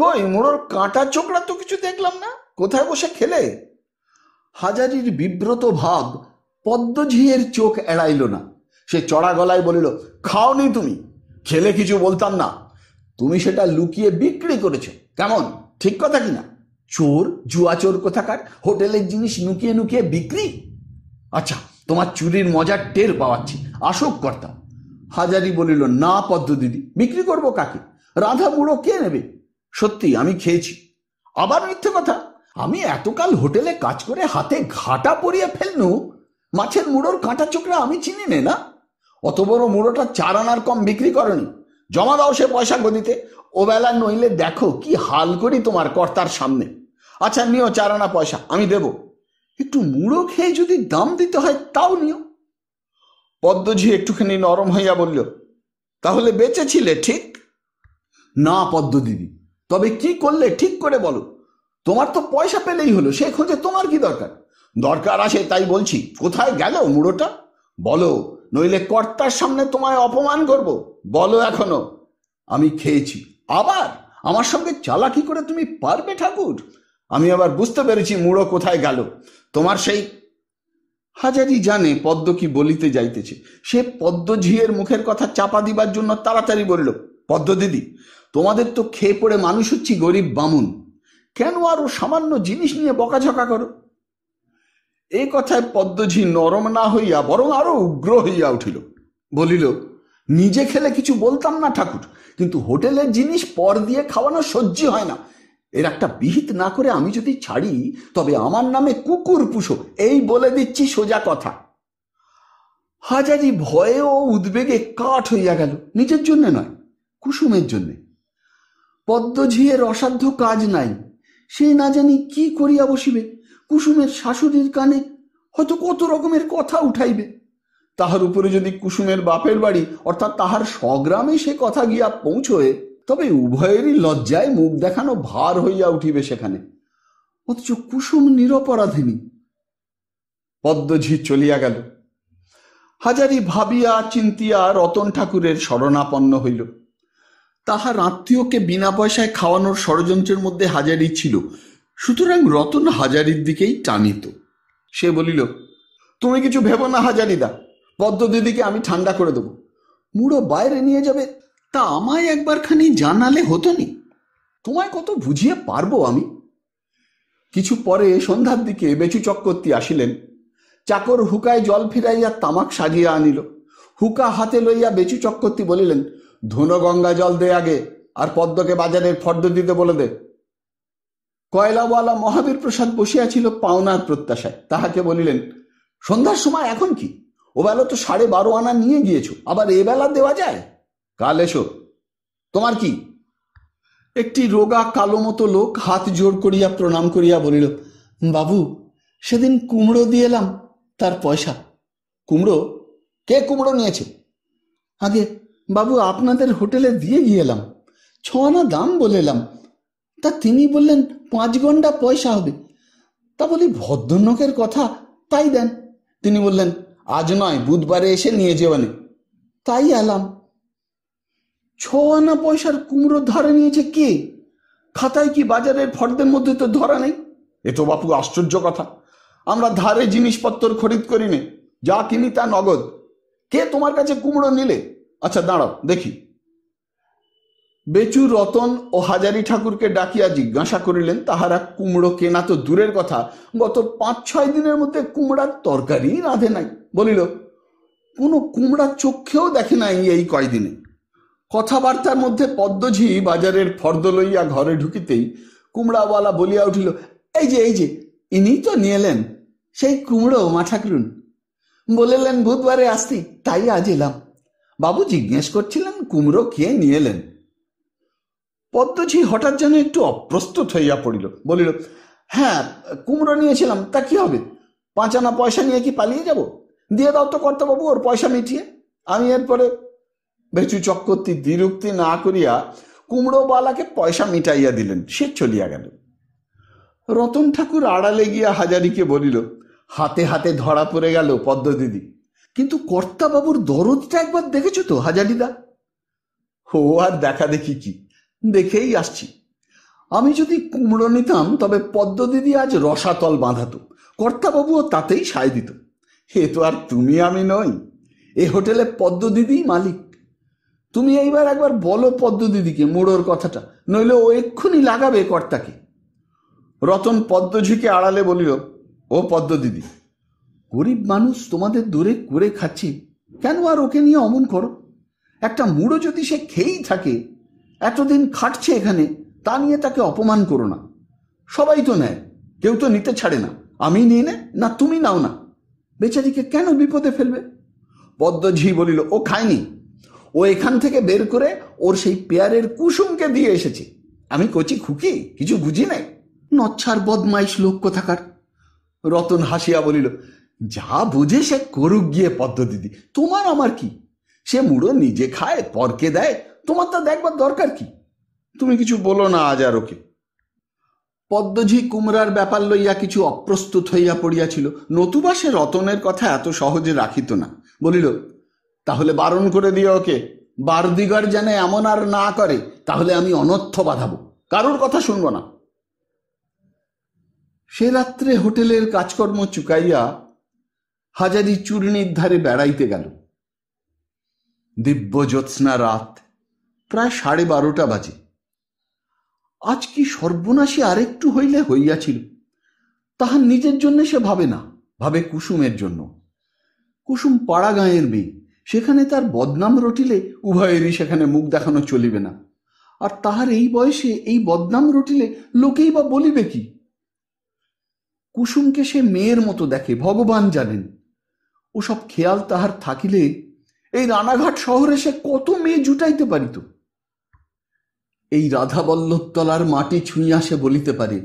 কই মুড়োর কাঁটা চোখড়া তো কিছু দেখলাম না কোথায় বসে খেলে হাজারির বিব্রত ভাব পদ্মঝিয়ের চোখ এড়াইল না সে চড়া গলায় বলিল খাওনি তুমি খেলে কিছু বলতাম না তুমি সেটা লুকিয়ে বিক্রি করেছ কেমন ঠিক কথা কিনা চোর জুয়া চোর কোথাকার হোটেলের জিনিস লুকিয়ে লুকিয়ে বিক্রি আচ্ছা তোমার চুরির মজার টের পাওয়াচ্ছি আসুক কর্তা হাজারি বলিল না পদ্ম দিদি বিক্রি করব কাকে রাধা বুড়ো কে নেবে সত্যি আমি খেয়েছি আবার মিথ্যে কথা আমি এতকাল হোটেলে কাজ করে হাতে ঘাটা পরিয়ে ফেলনু মাছের মুড়োর কাঁটা চোখরা আমি চিনি নে না অত বড় মুড়োটা চার আনার কম বিক্রি করনি জমা দাও সে পয়সা গদিতে ওবেলা নইলে দেখো কি হাল করি তোমার কর্তার সামনে আচ্ছা নিও চার আনা পয়সা আমি দেব একটু মুড়ো খেয়ে যদি দাম দিতে হয় তাও নিও পদ্মঝি একটুখানি নরম হইয়া বলল তাহলে বেঁচেছিলে ঠিক না পদ্ম দিদি তবে কি করলে ঠিক করে বলো তোমার তো পয়সা পেলেই হলো সে খোঁজে তোমার কি দরকার দরকার আসে তাই বলছি কোথায় গেল মুড়োটা বলো নইলে কর্তার সামনে তোমায় অপমান করব বলো এখনো আমি খেয়েছি আবার আমার সঙ্গে চালাকি করে তুমি পারবে ঠাকুর আমি আবার বুঝতে পেরেছি মুড়ো কোথায় গেল তোমার সেই হাজারি জানে পদ্ম কি বলিতে যাইতেছে সে পদ্ম ঝিয়ের মুখের কথা চাপা দিবার জন্য তাড়াতাড়ি বলল পদ্ম দিদি তোমাদের তো খেয়ে পড়ে মানুষ হচ্ছি গরিব বামুন কেন আরো সামান্য জিনিস নিয়ে বকাঝকা করো এই কথায় পদ্মঝি নরম না হইয়া বরং আরো উগ্র হইয়া উঠিল বলিল নিজে খেলে কিছু বলতাম না ঠাকুর কিন্তু হোটেলের জিনিস পর দিয়ে খাওয়ানো সহ্য হয় না এর একটা বিহিত না করে আমি যদি ছাড়ি তবে আমার নামে কুকুর পুষো এই বলে দিচ্ছি সোজা কথা হাজারি ভয়ে ও উদ্বেগে কাঠ হইয়া গেল নিজের জন্যে নয় কুসুমের জন্যে পদ্মঝিয়ের অসাধ্য কাজ নাই সে না জানি কি করিয়া বসিবে কুসুমের শাশুড়ির কানে হয়তো কত রকমের কথা উঠাইবে তাহার উপরে যদি কুসুমের বাপের বাড়ি অর্থাৎ তাহার স্বগ্রামে সে কথা গিয়া পৌঁছয়ে তবে উভয়েরই লজ্জায় মুখ দেখানো ভার হইয়া উঠিবে সেখানে অথচ কুসুম নিরপরাধিনী পদ্মঝি চলিয়া গেল হাজারি ভাবিয়া চিন্তিয়া রতন ঠাকুরের শরণাপন্ন হইল তাহার আত্মীয়কে বিনা পয়সায় খাওয়ানোর ষড়যন্ত্রের মধ্যে হাজারি ছিল সুতরাং রতন হাজারির দিকেই টানিত সে বলিল তুমি কিছু ভেবো না হাজারিদা পদ্ম দিদিকে আমি ঠান্ডা করে দেবো মুড়ো বাইরে নিয়ে যাবে তা আমায় একবারখানি জানালে হতো নি তোমায় কত বুঝিয়ে পারবো আমি কিছু পরে সন্ধ্যার দিকে বেচু চক্রবর্তী আসিলেন চাকর হুকায় জল ফিরাইয়া তামাক সাজিয়া আনিল হুকা হাতে লইয়া বেচু চক্রবর্তী বলিলেন ধনু গঙ্গা জল দে আগে আর পদ্মকে বাজারের ফর্দ দিতে বলে দে কয়লাওয়ালা মহাবীর প্রসাদ বসিয়াছিল পাওনার প্রত্যাশায় তাহাকে বলিলেন সন্ধ্যার সময় এখন কি ওবেলা তো সাড়ে বারো আনা নিয়ে গিয়েছ আবার এবেলা দেওয়া যায় কাল এসো তোমার কি একটি রোগা কালো মতো লোক হাত জোর করিয়া প্রণাম করিয়া বলিল বাবু সেদিন কুমড়ো দিয়ে এলাম তার পয়সা কুমড়ো কে কুমড়ো নিয়েছে আগে বাবু আপনাদের হোটেলে দিয়ে গিয়েলাম ছ আনা দাম বলেলাম তা তিনি বললেন পাঁচ ঘন্টা পয়সা হবে তা বলি ভদ্রনকের কথা তাই দেন তিনি বললেন আজ নয় বুধবারে এসে নিয়ে যাবেন তাই এলাম ছ আনা পয়সার কুমড়ো ধরে নিয়েছে কে খাতায় কি বাজারের ফর্দের মধ্যে তো ধরা নেই এ তো বাপু আশ্চর্য কথা আমরা ধারে জিনিসপত্র খরিদ করি নে যা কিনি তা নগদ কে তোমার কাছে কুমড়ো নিলে আচ্ছা দাঁড়াও দেখি বেচু রতন ও হাজারি ঠাকুরকে ডাকিয়া জিজ্ঞাসা করিলেন তাহারা কুমড়ো কেনা তো দূরের কথা গত পাঁচ ছয় দিনের মধ্যে কুমড়ার তরকারি রাঁধে নাই বলিল কোনো কুমড়া চক্ষেও দেখে নাই এই কয়দিনে কথাবার্তার মধ্যে পদ্মঝি বাজারের ফর্দ লইয়া ঘরে ঢুকিতেই কুমড়াওয়ালা বলিয়া উঠিল এই যে এই যে ইনি তো নিয়েলেন সেই কুমড়ো মাঠাকরুন বলেলেন বুধবারে আসতি তাই আজ এলাম বাবু জিজ্ঞেস করছিলেন কুমড়ো কে নিয়েলেন পদ্মঝি হঠাৎ যেন একটু অপ্রস্তুত হইয়া পড়িল বলিল হ্যাঁ কুমড়ো নিয়েছিলাম তা কি হবে পাঁচানা পয়সা নিয়ে কি পালিয়ে যাব দিয়ে দাও তো কর্তাবাবু ওর পয়সা মিটিয়ে আমি এরপরে বেচু চক্রবর্তী দ্বিরুক্তি না করিয়া কুমড়োবালাকে পয়সা মিটাইয়া দিলেন সে চলিয়া গেল রতন ঠাকুর আড়ালে গিয়া হাজারিকে বলিল হাতে হাতে ধরা পড়ে গেল পদ্ম দিদি কিন্তু কর্তাবাবুর দরদটা একবার দেখেছো তো হাজারিদা ও আর দেখা দেখি কি দেখেই আসছি আমি যদি কুমড়ো নিতাম তবে পদ্ম দিদি আজ রসাতল বাঁধাতো কর্তাবাবুও তাতেই সায় দিত হে তো আর তুমি আমি নই এ হোটেলে পদ্ম দিদি মালিক তুমি এইবার একবার বলো পদ্ম দিদিকে মোড়োর কথাটা নইলে ও এক্ষুনি লাগাবে কর্তাকে রতন পদ্মঝিকে আড়ালে বলিল ও পদ্ম দিদি গরিব মানুষ তোমাদের দূরে করে খাচ্ছি কেন আর ওকে নিয়ে অমন করো একটা মুড়ো যদি সে খেয়েই থাকে এতদিন খাটছে এখানে তা নিয়ে তাকে অপমান করো না সবাই তো নেয় কেউ তো নিতে ছাড়ে না আমি নিয়ে নে না তুমি নাও না বেচারিকে কেন বিপদে ফেলবে পদ্মঝি বলিল ও খায়নি ও এখান থেকে বের করে ওর সেই পেয়ারের কুসুমকে দিয়ে এসেছে আমি কচি খুকি কিছু বুঝি নাই নচ্ছার বদমাইশ লোক কোথাকার রতন হাসিয়া বলিল যা বুঝে সে করুক গিয়ে পদ্ম দিদি তোমার আমার কি সে মুড়ো নিজে খায় পরকে দেয় তোমার তা দেখবার দরকার কি তুমি কিছু বলো না আজ আর ওকে পদ্মঝি কুমড়ার ব্যাপার লইয়া কিছু অপ্রস্তুত হইয়া পড়িয়াছিল নতুবা সে রতনের কথা এত সহজে রাখিত না বলিল তাহলে বারণ করে দিও ওকে বারদিগর যেন এমন আর না করে তাহলে আমি অনর্থ বাঁধাবো কারোর কথা শুনব না সে রাত্রে হোটেলের কাজকর্ম চুকাইয়া হাজারি চূর্ণীর ধারে বেড়াইতে গেল দিব্য জ্যোৎস্না রাত প্রায় সাড়ে বারোটা বাজে আজ কি সর্বনাশী আরেকটু হইলে হইয়াছিল তাহার নিজের জন্য সে ভাবে না ভাবে কুসুমের জন্য কুসুম পাড়া গাঁয়ের মেয়ে সেখানে তার বদনাম রটিলে উভয়েরই সেখানে মুখ দেখানো চলিবে না আর তাহার এই বয়সে এই বদনাম রটিলে লোকেই বা বলিবে কি কুসুমকে সে মেয়ের মতো দেখে ভগবান জানেন ওসব খেয়াল তাহার থাকিলে এই রানাঘাট শহরে সে কত মেয়ে জুটাইতে পারিত এই রাধাবল্লভতলার মাটি ছুঁইয়া সে বলিতে পারে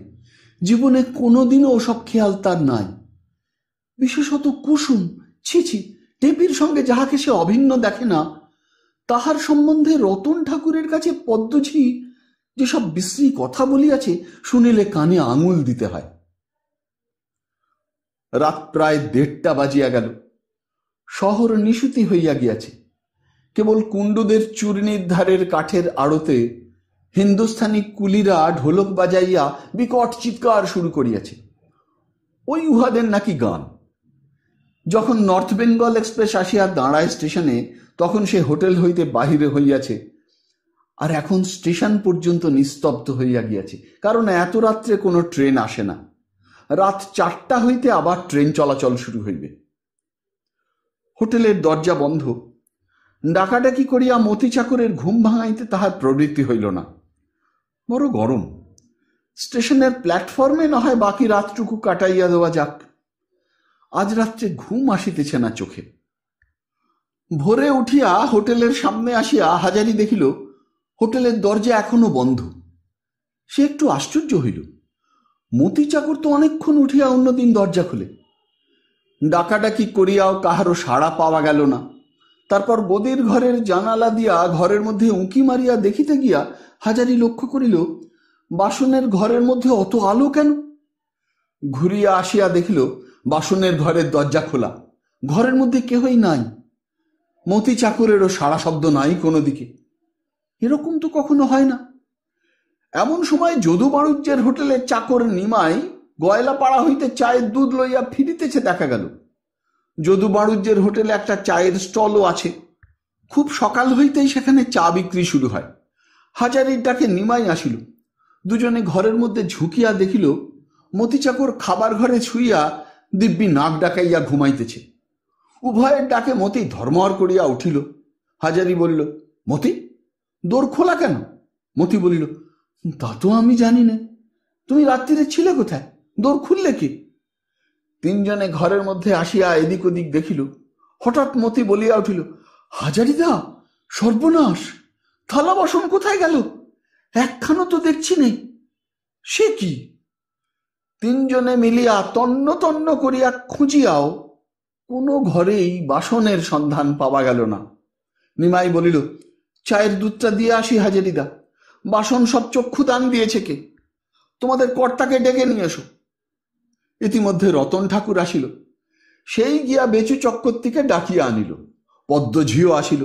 জীবনে কোনোদিনও ওসব খেয়াল তার নাই বিশেষত কুসুম ছিছি টেপির সঙ্গে যাহাকে সে অভিন্ন দেখে না তাহার সম্বন্ধে রতন ঠাকুরের কাছে পদ্মঝি যেসব বিশ্রী কথা বলিয়াছে শুনিলে কানে আঙুল দিতে হয় রাত প্রায় দেড়টা বাজিয়া গেল শহর নিশুতি হইয়া গিয়াছে কেবল কুণ্ডুদের চূর্ণির ধারের কাঠের আড়তে হিন্দুস্থানি কুলিরা ঢোলক বাজাইয়া বিকট চিৎকার শুরু করিয়াছে ওই উহাদের নাকি গান যখন নর্থ বেঙ্গল এক্সপ্রেস আসিয়া দাঁড়ায় স্টেশনে তখন সে হোটেল হইতে বাহিরে হইয়াছে আর এখন স্টেশন পর্যন্ত নিস্তব্ধ হইয়া গিয়াছে কারণ এত রাত্রে কোনো ট্রেন আসে না রাত চারটা হইতে আবার ট্রেন চলাচল শুরু হইবে হোটেলের দরজা বন্ধ ডাকাডাকি করিয়া মতি চাকরের ঘুম ভাঙাইতে তাহার প্রবৃত্তি হইল না বড় গরম স্টেশনের প্ল্যাটফর্মে না হয় বাকি রাতটুকু কাটাইয়া দেওয়া যাক আজ রাত্রে ঘুম আসিতেছে না চোখে ভোরে উঠিয়া হোটেলের সামনে আসিয়া হাজারি দেখিল হোটেলের দরজা এখনো বন্ধ সে একটু আশ্চর্য হইল মতি চাকর তো অনেকক্ষণ উঠিয়া অন্যদিন দরজা খুলে ডাকাডাকি করিয়াও কাহারও সাড়া পাওয়া গেল না তারপর বদির ঘরের জানালা দিয়া ঘরের মধ্যে উঁকি মারিয়া দেখিতে গিয়া হাজারি লক্ষ্য করিল বাসনের ঘরের মধ্যে অত আলো কেন ঘুরিয়া আসিয়া দেখিল বাসনের ঘরের দরজা খোলা ঘরের মধ্যে কেহই নাই মতি চাকরেরও সারা শব্দ নাই কোনো দিকে এরকম তো কখনো হয় না এমন সময় যদু বাণিজ্যের হোটেলে চাকর নিমাই গয়লা পাড়া হইতে চায়ের দুধ লইয়া ফিরিতেছে দেখা গেল যদু বাণুজ্যের হোটেলে একটা চায়ের স্টলও আছে খুব সকাল হইতেই সেখানে চা বিক্রি শুরু হয় হাজারির ডাকে নিমাই আসিল দুজনে ঘরের মধ্যে ঝুঁকিয়া দেখিল মতিচাকর খাবার ঘরে ছুইয়া দিব্যি নাক ডাকাইয়া ঘুমাইতেছে উভয়ের ডাকে মতি ধর্মর করিয়া উঠিল হাজারি বলিল মতি দোর খোলা কেন মতি বলিল তা তো আমি জানি না তুমি রাত্রিরে ছিলে কোথায় দোর খুললে কি তিনজনে ঘরের মধ্যে আসিয়া এদিক ওদিক দেখিল হঠাৎ মতি বলিয়া উঠিল হাজারিদা সর্বনাশ থালা বাসন কোথায় গেল একখানো তো দেখছি নেই সে কি তিনজনে মিলিয়া তন্ন তন্ন করিয়া খুঁজিয়াও কোনো ঘরেই বাসনের সন্ধান পাওয়া গেল না নিমাই বলিল চায়ের দুধটা দিয়ে আসি হাজারিদা বাসন সব চক্ষু দান দিয়েছে কে তোমাদের কর্তাকে ডেকে নিয়ে এসো ইতিমধ্যে রতন ঠাকুর আসিল সেই গিয়া বেচু থেকে ডাকিয়া আনিল পদ্মঝিও আসিল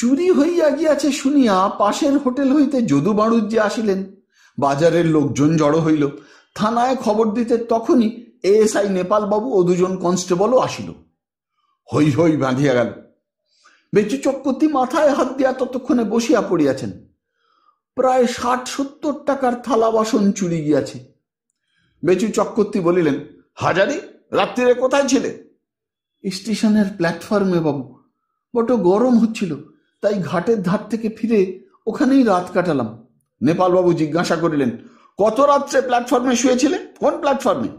চুরি হইয়া গিয়াছে শুনিয়া পাশের হোটেল হইতে যদু বাণুজ্যে আসিলেন বাজারের লোকজন জড়ো হইল থানায় খবর দিতে তখনই এএসআই নেপালবাবু ও দুজন কনস্টেবলও আসিল হই হই বাঁধিয়া গেল বেচু চক্রবর্তী মাথায় হাত দিয়া ততক্ষণে বসিয়া পড়িয়াছেন প্রায় ষাট সত্তর টাকার থালা বাসন চুরি গিয়াছে বেচু চক্রবর্তী বলিলেন হাজারি রাত্রিরে কোথায় ছিলে স্টেশনের প্ল্যাটফর্মে বাবু বট গরম হচ্ছিল তাই ঘাটের ধার থেকে ফিরে ওখানেই রাত কাটালাম নেপালবাবু জিজ্ঞাসা করিলেন কত রাত্রে প্ল্যাটফর্মে শুয়েছিলে কোন প্ল্যাটফর্মে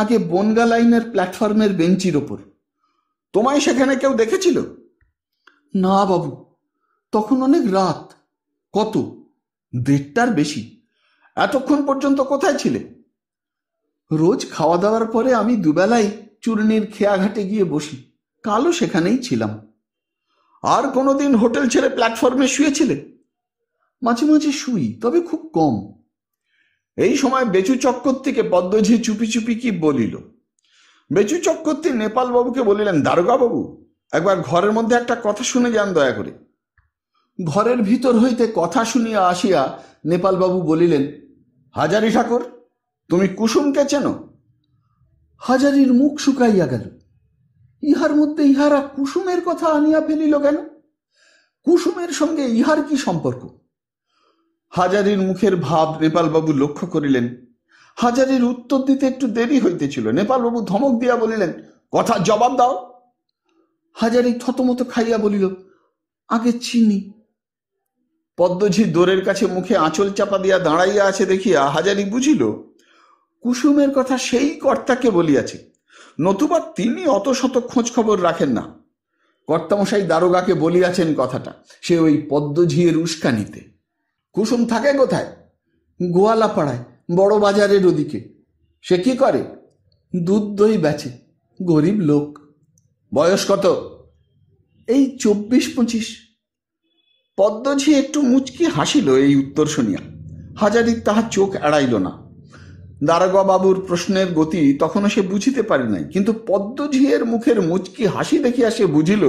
আগে বনগা লাইনের প্ল্যাটফর্মের বেঞ্চির ওপর তোমায় সেখানে কেউ দেখেছিল না বাবু তখন অনেক রাত কত দেড়টার বেশি এতক্ষণ পর্যন্ত কোথায় ছিলে রোজ খাওয়া দাওয়ার পরে আমি দুবেলাই চূর্ণির খেয়াঘাটে গিয়ে বসি কালও সেখানেই ছিলাম আর কোনোদিন হোটেল ছেড়ে প্ল্যাটফর্মে শুয়েছিলে মাঝে মাঝে শুই তবে খুব কম এই সময় বেচু চক্কর থেকে পদ্মঝি চুপি চুপি কি বলিল বেচু চক্রবর্তী নেপাল বাবুকে বলিলেন বাবু একবার ঘরের মধ্যে একটা কথা শুনে যান দয়া করে ঘরের ভিতর হইতে কথা শুনিয়া আসিয়া নেপালবাবু বলিলেন হাজারি ঠাকুর তুমি কুসুমকে চেনো হাজারির মুখ শুকাইয়া গেল ইহার মধ্যে ইহারা কুসুমের কথা আনিয়া ফেলিল কেন কুসুমের সঙ্গে ইহার কি সম্পর্ক হাজারির মুখের ভাব নেপালবাবু লক্ষ্য করিলেন হাজারির উত্তর দিতে একটু দেরি হইতেছিল নেপালবাবু ধমক দিয়া বলিলেন কথা জবাব দাও হাজারি থতমত খাইয়া বলিল আগে চিনি পদ্মঝি দোরের কাছে মুখে আঁচল চাপা দিয়া দাঁড়াইয়া আছে দেখিয়া হাজারি বুঝিল কুসুমের কথা সেই কর্তাকে বলিয়াছে নতুবা তিনি অত শত খোঁজ খবর রাখেন না কর্তামশাই দারোগাকে বলিয়াছেন কথাটা সে ওই পদ্মঝিয়ের উস্কানিতে কুসুম থাকে কোথায় গোয়ালা পাড়ায় বড় বাজারের ওদিকে সে কি করে দুধ দই বেচে গরিব লোক বয়স কত এই চব্বিশ পঁচিশ পদ্মঝি একটু মুচকি হাসিল এই উত্তর শুনিয়া হাজারির তাহার চোখ এড়াইল না বাবুর প্রশ্নের গতি তখনও সে বুঝিতে পারে নাই কিন্তু পদ্মঝিয়ের মুখের মুচকি হাসি দেখিয়া সে বুঝিল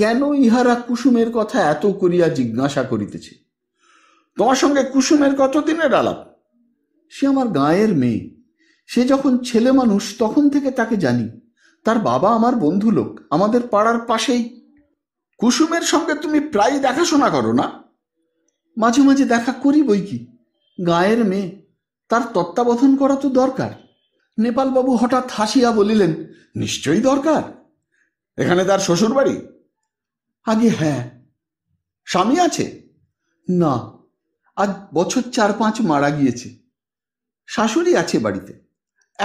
কেন ইহারা কুসুমের কথা এত করিয়া জিজ্ঞাসা করিতেছে তোমার সঙ্গে কুসুমের কতদিনের আলাপ সে আমার গায়ের মেয়ে সে যখন ছেলে মানুষ তখন থেকে তাকে জানি তার বাবা আমার বন্ধু লোক আমাদের পাড়ার পাশেই কুসুমের সঙ্গে তুমি প্রায় দেখাশোনা করো না মাঝে মাঝে দেখা করি বই কি গায়ের মেয়ে তার তত্ত্বাবধান করা তো দরকার নেপালবাবু হঠাৎ হাসিয়া বলিলেন নিশ্চয়ই দরকার এখানে তার শ্বশুর বাড়ি আগে হ্যাঁ স্বামী আছে না আজ বছর চার পাঁচ মারা গিয়েছে শাশুড়ি আছে বাড়িতে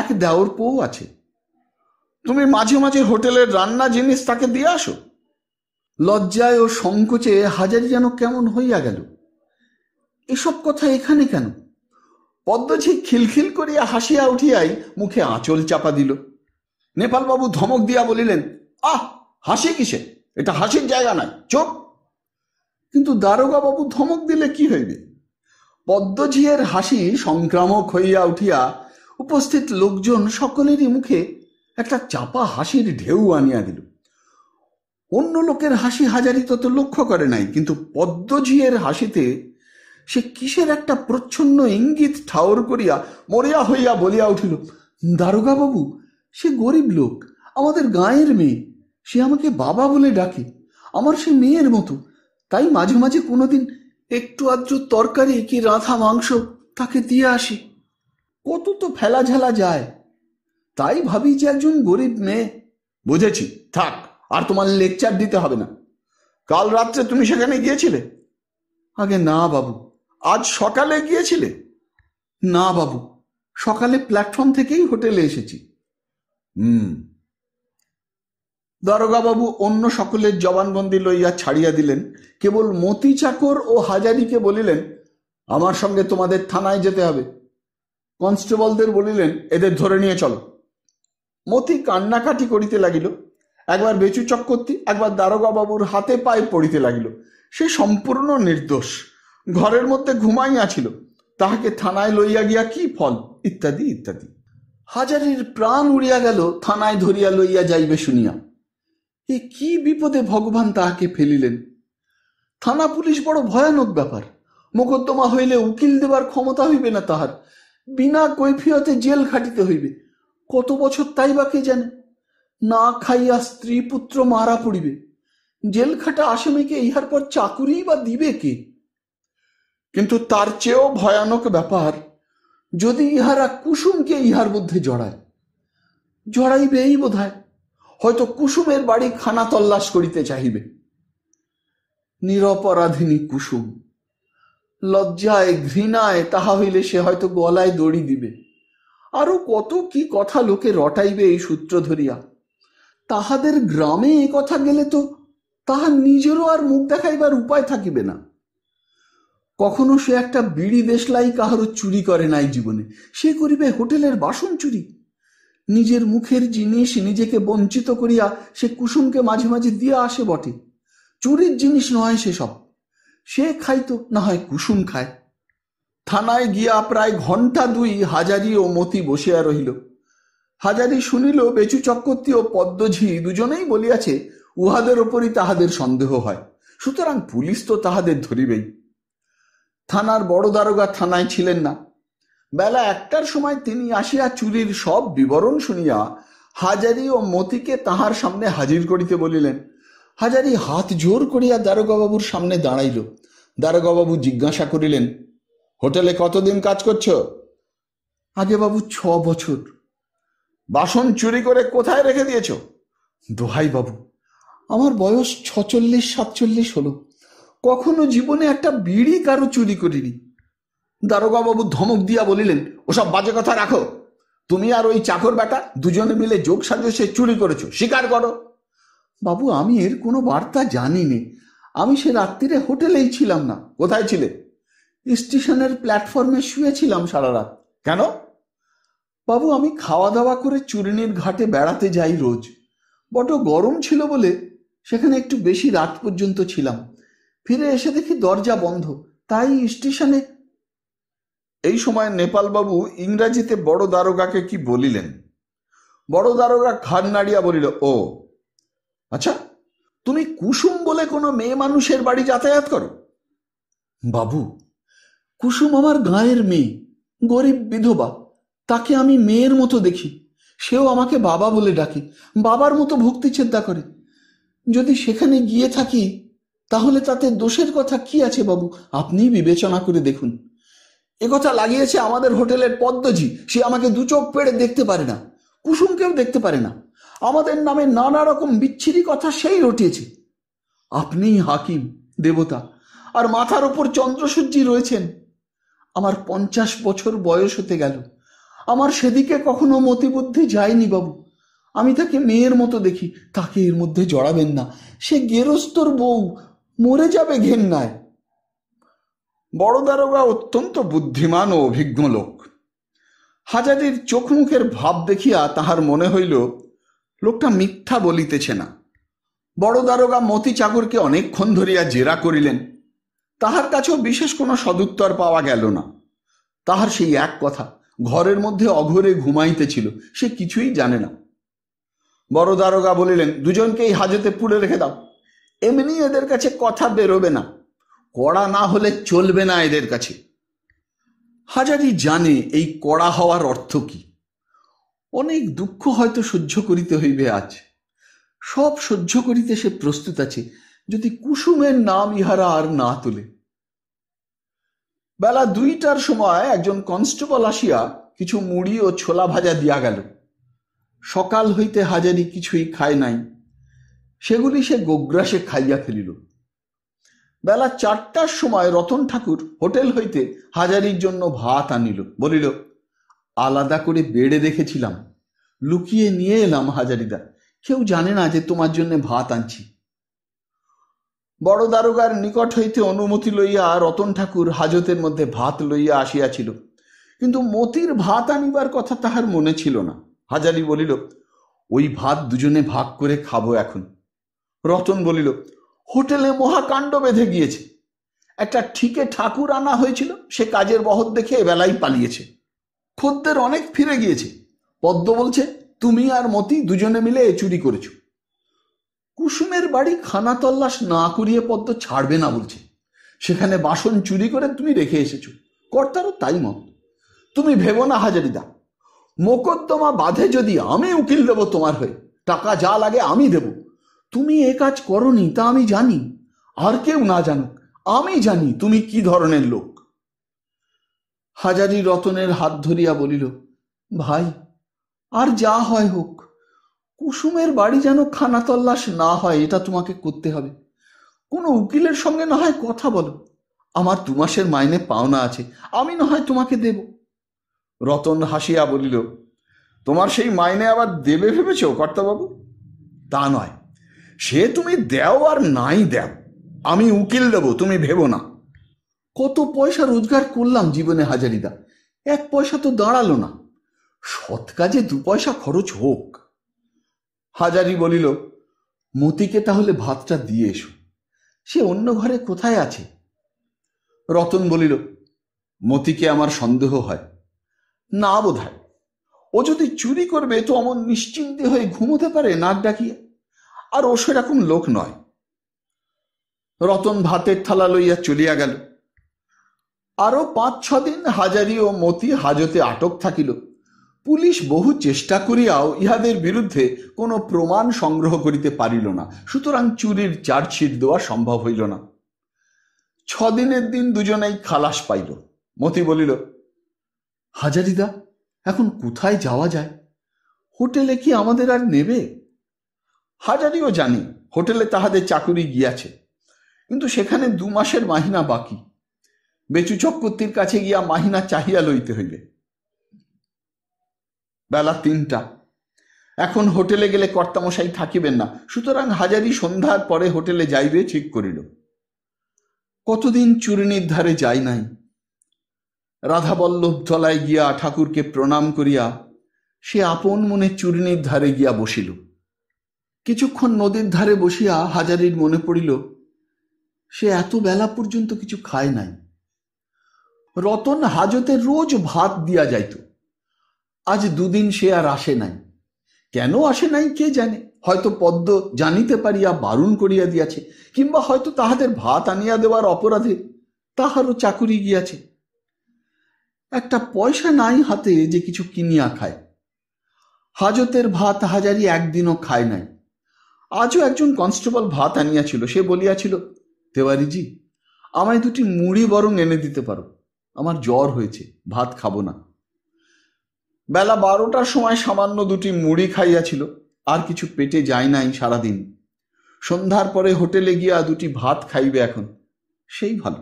এক দেওর পৌ আছে তুমি মাঝে মাঝে হোটেলের রান্না জিনিস তাকে দিয়ে আসো লজ্জায় ও সংকোচে হাজারি যেন কেমন হইয়া গেল এসব কথা এখানে কেন পদ্মঝি খিলখিল করিয়া হাসিয়া উঠিয়াই মুখে আঁচল চাপা দিল নেপালবাবু ধমক দিয়া বলিলেন আহ হাসি কিসে এটা হাসির জায়গা নাই চোখ কিন্তু দারোগাবাবু ধমক দিলে কি হইবে পদ্মঝিয়ের হাসি সংক্রামক হইয়া উঠিয়া উপস্থিত লোকজন সকলেরই মুখে একটা চাপা হাসির ঢেউ আনিয়া দিল অন্য লোকের হাসি হাজারি তত লক্ষ্য করে নাই কিন্তু পদ্মঝিয়ের হাসিতে সে কিসের একটা প্রচ্ছন্ন ইঙ্গিত ঠাউর করিয়া মরিয়া হইয়া বলিয়া উঠিল দারোগা বাবু সে গরিব লোক আমাদের গাঁয়ের মেয়ে সে আমাকে বাবা বলে ডাকে আমার সে মেয়ের মতো তাই মাঝে মাঝে কোনোদিন একটু আদ্র তরকারি কি রাঁধা মাংস তাকে দিয়ে আসি কত তো ফেলা ঝেলা যায় তাই ভাবি যে একজন গরিব মেয়ে বুঝেছি থাক আর তোমার লেকচার দিতে হবে না কাল রাত্রে তুমি সেখানে গিয়েছিলে আগে না বাবু আজ সকালে গিয়েছিলে না বাবু সকালে প্ল্যাটফর্ম থেকেই হোটেলে এসেছি হুম দারোগাবাবু অন্য সকলের জবানবন্দি লইয়া ছাড়িয়া দিলেন কেবল মতি চাকর ও হাজারিকে বলিলেন আমার সঙ্গে তোমাদের থানায় যেতে হবে কনস্টেবলদের বলিলেন এদের ধরে নিয়ে চলো মতি কান্নাকাটি করিতে লাগিল একবার বেচু চক্কর্তি একবার দারোগাবাবুর হাতে পায়ে পড়িতে লাগিল সে সম্পূর্ণ নির্দোষ ঘরের মধ্যে ঘুমাইয়া ছিল তাহাকে থানায় লইয়া গিয়া কি ফল ইত্যাদি ইত্যাদি হাজারির প্রাণ উড়িয়া গেল থানায় ধরিয়া লইয়া যাইবে শুনিয়া এ কি বিপদে ভগবান তাহাকে ফেলিলেন থানা পুলিশ বড় ভয়ানক ব্যাপার মোকদ্দমা হইলে উকিল দেবার ক্ষমতা হইবে না তাহার বিনা কৈফিয়তে জেল খাটিতে হইবে কত বছর তাই বা কে জানে না খাইয়া স্ত্রী পুত্র মারা পড়িবে জেল খাটা আসামিকে ইহার পর চাকুরিই বা দিবে কে কিন্তু তার চেয়েও ভয়ানক ব্যাপার যদি ইহারা কুসুমকে ইহার মধ্যে জড়ায় জড়াইবে এই বোধ হয়তো কুসুমের বাড়ি খানা তল্লাশ করিতে চাহিবে নিরপরাধিনী কুসুম লজ্জায় ঘৃণায় তাহা হইলে সে হয়তো গলায় দড়ি দিবে আরো কত কি কথা লোকে রটাইবে এই সূত্র ধরিয়া তাহাদের গ্রামে এ কথা গেলে তো তাহার নিজেরও আর মুখ দেখাইবার উপায় থাকিবে না কখনো সে একটা বিড়ি দেশলাই কাহারও চুরি করে নাই জীবনে সে করিবে হোটেলের বাসন চুরি নিজের মুখের জিনিস নিজেকে বঞ্চিত করিয়া সে কুসুমকে মাঝে মাঝে দিয়া আসে বটে চুরির জিনিস নয় সেসব সে খাইতো না হয় কুসুম খায় থানায় গিয়া প্রায় ঘন্টা দুই হাজারি ও মতি বসিয়া রহিল হাজারি শুনিল বেচু চক্রবর্তী ও পদ্মঝি দুজনেই বলিয়াছে উহাদের ওপরই তাহাদের সন্দেহ হয় সুতরাং পুলিশ তো তাহাদের ধরিবেই থানার বড় দারোগা থানায় ছিলেন না বেলা একটার সময় তিনি আসিয়া চুরির সব বিবরণ শুনিয়া হাজারি ও মতিকে তাহার সামনে হাজির করিতে বলিলেন হাজারি হাত জোর করিয়া দারোগাবাবুর সামনে দাঁড়াইল দারোগাবাবু জিজ্ঞাসা করিলেন হোটেলে কতদিন কাজ করছ আগে বাবু ছ বছর বাসন চুরি করে কোথায় রেখে দিয়েছ দোহাই বাবু আমার বয়স ছচল্লিশ সাতচল্লিশ হলো কখনো জীবনে একটা বিড়ি কারো চুরি করিনি বাবু ধমক দিয়া বলিলেন ওসব বাজে কথা রাখো তুমি আর ওই চাকর বেটা দুজনে মিলে যোগ সে চুরি করেছো স্বীকার করো বাবু আমি এর কোনো বার্তা জানিনি আমি সে রাত্রিরে হোটেলেই ছিলাম না কোথায় ছিলে স্টেশনের প্ল্যাটফর্মে শুয়েছিলাম সারা রাত কেন বাবু আমি খাওয়া দাওয়া করে চুরিনির ঘাটে বেড়াতে যাই রোজ বড় গরম ছিল বলে সেখানে একটু বেশি রাত পর্যন্ত ছিলাম ফিরে এসে দেখি দরজা বন্ধ তাই স্টেশনে এই সময় নেপালবাবু ইংরাজিতে বড় দারোগাকে কি বলিলেন বড় দারোগা ঘাড় নাড়িয়া বলিল ও আচ্ছা তুমি কুসুম বলে কোনো মেয়ে মানুষের বাড়ি যাতায়াত করো বাবু কুসুম আমার গায়ের মেয়ে গরিব বিধবা তাকে আমি মেয়ের মতো দেখি সেও আমাকে বাবা বলে ডাকে বাবার মতো ভক্তি চিন্তা করে যদি সেখানে গিয়ে থাকি তাহলে তাতে দোষের কথা কি আছে বাবু আপনি বিবেচনা করে দেখুন কথা লাগিয়েছে আমাদের হোটেলের পদ্মজি সে আমাকে দু চোখ পেড়ে দেখতে পারে না কুসুমকেও দেখতে পারে না আমাদের নামে নানা রকম বিচ্ছিরি কথা সেই রটিয়েছে আপনি হাকিম দেবতা আর মাথার ওপর চন্দ্রসূর্যি রয়েছেন আমার পঞ্চাশ বছর বয়স হতে গেল আমার সেদিকে কখনো মতিবুদ্ধি যায়নি বাবু আমি তাকে মেয়ের মতো দেখি তাকে এর মধ্যে জড়াবেন না সে গেরস্তর বউ মরে যাবে ঘেন্নায় বড় দারোগা অত্যন্ত বুদ্ধিমান ও অভিজ্ঞ লোক হাজারির চোখ মুখের ভাব দেখিয়া তাহার মনে হইল লোকটা মিথ্যা বলিতেছে না বড় দারোগা মতি চাকরকে অনেকক্ষণ ধরিয়া জেরা করিলেন তাহার কাছেও বিশেষ কোনো সদুত্তর পাওয়া গেল না তাহার সেই এক কথা ঘরের মধ্যে অঘরে ঘুমাইতেছিল সে কিছুই জানে না বড় দারোগা বলিলেন দুজনকেই হাজতে পুড়ে রেখে দাও এমনি এদের কাছে কথা বেরোবে না কড়া না হলে চলবে না এদের কাছে হাজারি জানে এই কড়া হওয়ার অর্থ কি অনেক দুঃখ হয়তো সহ্য করিতে হইবে আজ সব সহ্য করিতে সে প্রস্তুত আছে যদি কুসুমের নাম ইহারা আর না তোলে বেলা দুইটার সময় একজন কনস্টেবল আসিয়া কিছু মুড়ি ও ছোলা ভাজা দিয়া গেল সকাল হইতে হাজারি কিছুই খায় নাই সেগুলি সে গোগ্রাসে খাইয়া ফেলিল বেলা চারটার সময় রতন ঠাকুর হোটেল হইতে হাজারির জন্য ভাত আনিল বলিল আলাদা করে বেড়ে রেখেছিলাম লুকিয়ে নিয়ে এলাম হাজারিদা কেউ জানে না যে তোমার জন্য ভাত আনছি বড় দারোগার নিকট হইতে অনুমতি লইয়া রতন ঠাকুর হাজতের মধ্যে ভাত লইয়া আসিয়াছিল কিন্তু মতির ভাত আনিবার কথা তাহার মনে ছিল না হাজারি বলিল ওই ভাত দুজনে ভাগ করে খাবো এখন রতন বলিল হোটেলে মহাকাণ্ড বেঁধে গিয়েছে একটা ঠিকে ঠাকুর আনা হয়েছিল সে কাজের বহর দেখে এবেলাই পালিয়েছে খদ্দের অনেক ফিরে গিয়েছে পদ্ম বলছে তুমি আর মতি দুজনে মিলে এ চুরি করেছ কুসুমের বাড়ি খানা তল্লাশ না করিয়ে পদ্ম ছাড়বে না বলছে সেখানে বাসন চুরি করে তুমি রেখে এসেছো কর্তারও তাই মত তুমি ভেবো না হাজারিদা মোকদ্দমা বাধে যদি আমি উকিল দেব তোমার হয়ে টাকা যা লাগে আমি দেবো তুমি এ কাজ করনি তা আমি জানি আর কেউ না জানুক আমি জানি তুমি কি ধরনের লোক হাজারি রতনের হাত ধরিয়া বলিল ভাই আর যা হয় হোক কুসুমের বাড়ি যেন খানা তল্লাশ না হয় এটা তোমাকে করতে হবে কোনো উকিলের সঙ্গে না হয় কথা বলো আমার দু মাসের মাইনে পাওনা আছে আমি না হয় তোমাকে দেব রতন হাসিয়া বলিল তোমার সেই মাইনে আবার দেবে ভেবেছ কর্তাবাবু তা নয় সে তুমি দেও আর নাই দেও আমি উকিল দেবো তুমি ভেবো না কত পয়সা রোজগার করলাম জীবনে হাজারিদা এক পয়সা তো দাঁড়ালো না সৎ কাজে দু পয়সা খরচ হোক হাজারি বলিল মতিকে তাহলে ভাতটা দিয়ে এসো সে অন্য ঘরে কোথায় আছে রতন বলিল মতিকে আমার সন্দেহ হয় না বোধ হয় ও যদি চুরি করবে তো অমন নিশ্চিন্তে হয়ে ঘুমোতে পারে নাক ডাকিয়ে আর ও সেরকম লোক নয় রতন ভাতের থালা লইয়া চলিয়া গেল আরও পাঁচ ছদিন হাজারি ও মতি হাজতে আটক থাকিল পুলিশ বহু চেষ্টা করিয়াও ইহাদের বিরুদ্ধে কোনো প্রমাণ সংগ্রহ করিতে পারিল না সুতরাং চুরির চার্জশিট দেওয়া সম্ভব হইল না ছদিনের দিন দুজনেই খালাস পাইল মতি বলিল হাজারিদা এখন কোথায় যাওয়া যায় হোটেলে কি আমাদের আর নেবে হাজারিও জানি হোটেলে তাহাদের চাকুরি গিয়াছে কিন্তু সেখানে দু মাসের মাহিনা বাকি বেচু চক্রবর্তীর কাছে গিয়া মাহিনা চাহিয়া লইতে হইবে বেলা তিনটা এখন হোটেলে গেলে কর্তামশাই থাকিবেন না সুতরাং হাজারি সন্ধ্যার পরে হোটেলে যাইবে ঠিক করিল কতদিন চূর্ণীর ধারে যাই নাই রাধাবল্লভ তলায় গিয়া ঠাকুরকে প্রণাম করিয়া সে আপন মনে চূর্ণীর ধারে গিয়া বসিল কিছুক্ষণ নদীর ধারে বসিয়া হাজারির মনে পড়িল সে এত বেলা পর্যন্ত কিছু খায় নাই রতন হাজতে রোজ ভাত দিয়া যাইত আজ দুদিন সে আর আসে নাই কেন আসে নাই কে জানে হয়তো পদ্ম জানিতে পারিয়া বারণ করিয়া দিয়াছে কিংবা হয়তো তাহাদের ভাত আনিয়া দেওয়ার অপরাধে তাহারও চাকুরি গিয়াছে একটা পয়সা নাই হাতে যে কিছু কিনিয়া খায় হাজতের ভাত হাজারি একদিনও খায় নাই আজও একজন কনস্টেবল ভাত আনিয়াছিল সে বলিয়াছিল তেওয়ারিজি আমায় দুটি মুড়ি বরং এনে দিতে পারো আমার জ্বর হয়েছে ভাত খাবো না বেলা বারোটার সময় সামান্য দুটি মুড়ি খাইয়াছিল আর কিছু পেটে যায় নাই সারাদিন সন্ধ্যার পরে হোটেলে গিয়া দুটি ভাত খাইবে এখন সেই ভালো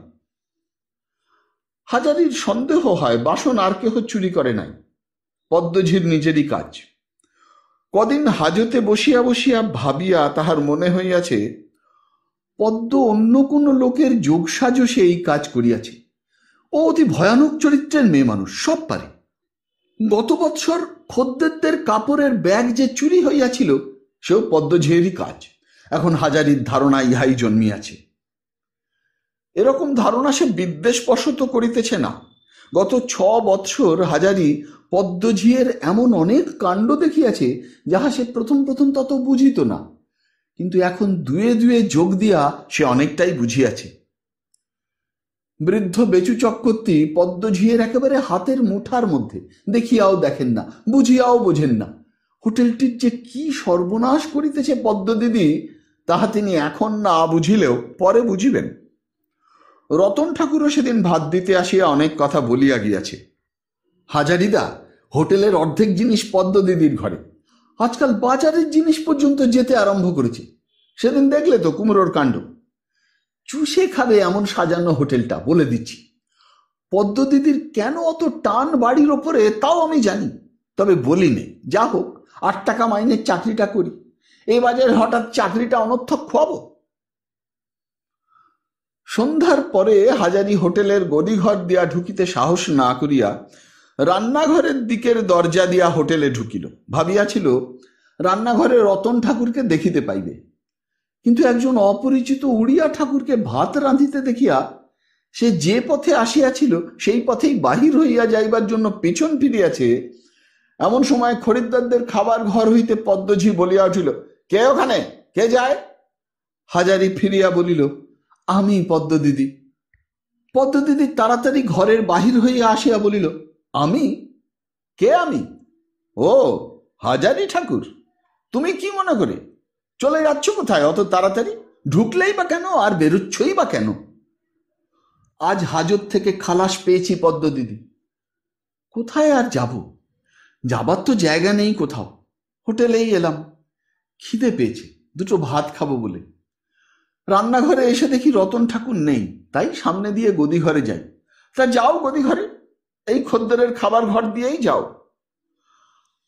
হাজারির সন্দেহ হয় বাসন আর কেহ চুরি করে নাই পদ্মঝির নিজেরই কাজ কদিন হাজতে বসিয়া বসিয়া ভাবিয়া তাহার মনে হইয়াছে পদ্ম অন্য কোন লোকের সে এই কাজ করিয়াছে ও অতি ভয়ানক চরিত্রের মেয়ে মানুষ সব পারে গত বৎসর খদ্দের কাপড়ের ব্যাগ যে চুরি হইয়াছিল সেও পদ্মঝেয়েরই কাজ এখন হাজারির ধারণা ইহাই জন্মিয়াছে এরকম ধারণা সে বিদ্বেষবশত করিতেছে না গত ছ বৎসর হাজারি পদ্মঝিয়ের এমন অনেক কাণ্ড দেখিয়াছে যাহা সে প্রথম প্রথম তত বুঝিত না কিন্তু এখন দুয়ে দুয়ে যোগ দিয়া সে অনেকটাই বুঝিয়াছে বৃদ্ধ বেচু চক্রবর্তী পদ্মঝিয়ের একেবারে হাতের মুঠার মধ্যে দেখিয়াও দেখেন না বুঝিয়াও বোঝেন না হোটেলটির যে কি সর্বনাশ করিতেছে পদ্ম দিদি তাহা তিনি এখন না বুঝিলেও পরে বুঝিবেন রতন ঠাকুরও সেদিন ভাত দিতে আসিয়া অনেক কথা বলিয়া গিয়াছে হাজারিদা হোটেলের অর্ধেক জিনিস পদ্ম দিদির ঘরে আজকাল বাজারের জিনিস পর্যন্ত যেতে আরম্ভ করেছে সেদিন দেখলে তো কুমড়োর কাণ্ড চুষে খাবে এমন সাজানো হোটেলটা বলে দিচ্ছি পদ্ম দিদির কেন অত টান বাড়ির ওপরে তাও আমি জানি তবে বলি নে যা হোক আট টাকা মাইনের চাকরিটা করি এ বাজারে হঠাৎ চাকরিটা অনর্থক খোয়াবো সন্ধ্যার পরে হাজারি হোটেলের গদিঘর দিয়া ঢুকিতে সাহস না করিয়া রান্নাঘরের দিকের দরজা দিয়া হোটেলে ঢুকিল ভাবিয়াছিল রান্নাঘরে রতন ঠাকুরকে দেখিতে পাইবে কিন্তু একজন অপরিচিত উড়িয়া ঠাকুরকে ভাত রাঁধিতে দেখিয়া সে যে পথে আসিয়াছিল সেই পথেই বাহির হইয়া যাইবার জন্য পেছন ফিরিয়াছে এমন সময় খরিদ্দারদের খাবার ঘর হইতে পদ্মঝি বলিয়া উঠিল কে ওখানে কে যায় হাজারি ফিরিয়া বলিল আমি পদ্ম দিদি পদ্ম দিদি তাড়াতাড়ি ঘরের বাহির হইয়া আসিয়া বলিল আমি কে আমি ও হাজারি ঠাকুর তুমি কি মনে করে চলে যাচ্ছ কোথায় অত তাড়াতাড়ি ঢুকলেই বা কেন আর বেরোচ্ছই বা কেন আজ হাজত থেকে খালাস পেয়েছি পদ্ম দিদি কোথায় আর যাব যাবার তো জায়গা নেই কোথাও হোটেলেই এলাম খিদে পেয়েছে দুটো ভাত খাবো বলে রান্নাঘরে এসে দেখি রতন ঠাকুর নেই তাই সামনে দিয়ে গদিঘরে যাই তা যাও গদিঘরে এই খদ্দরের খাবার ঘর দিয়েই যাও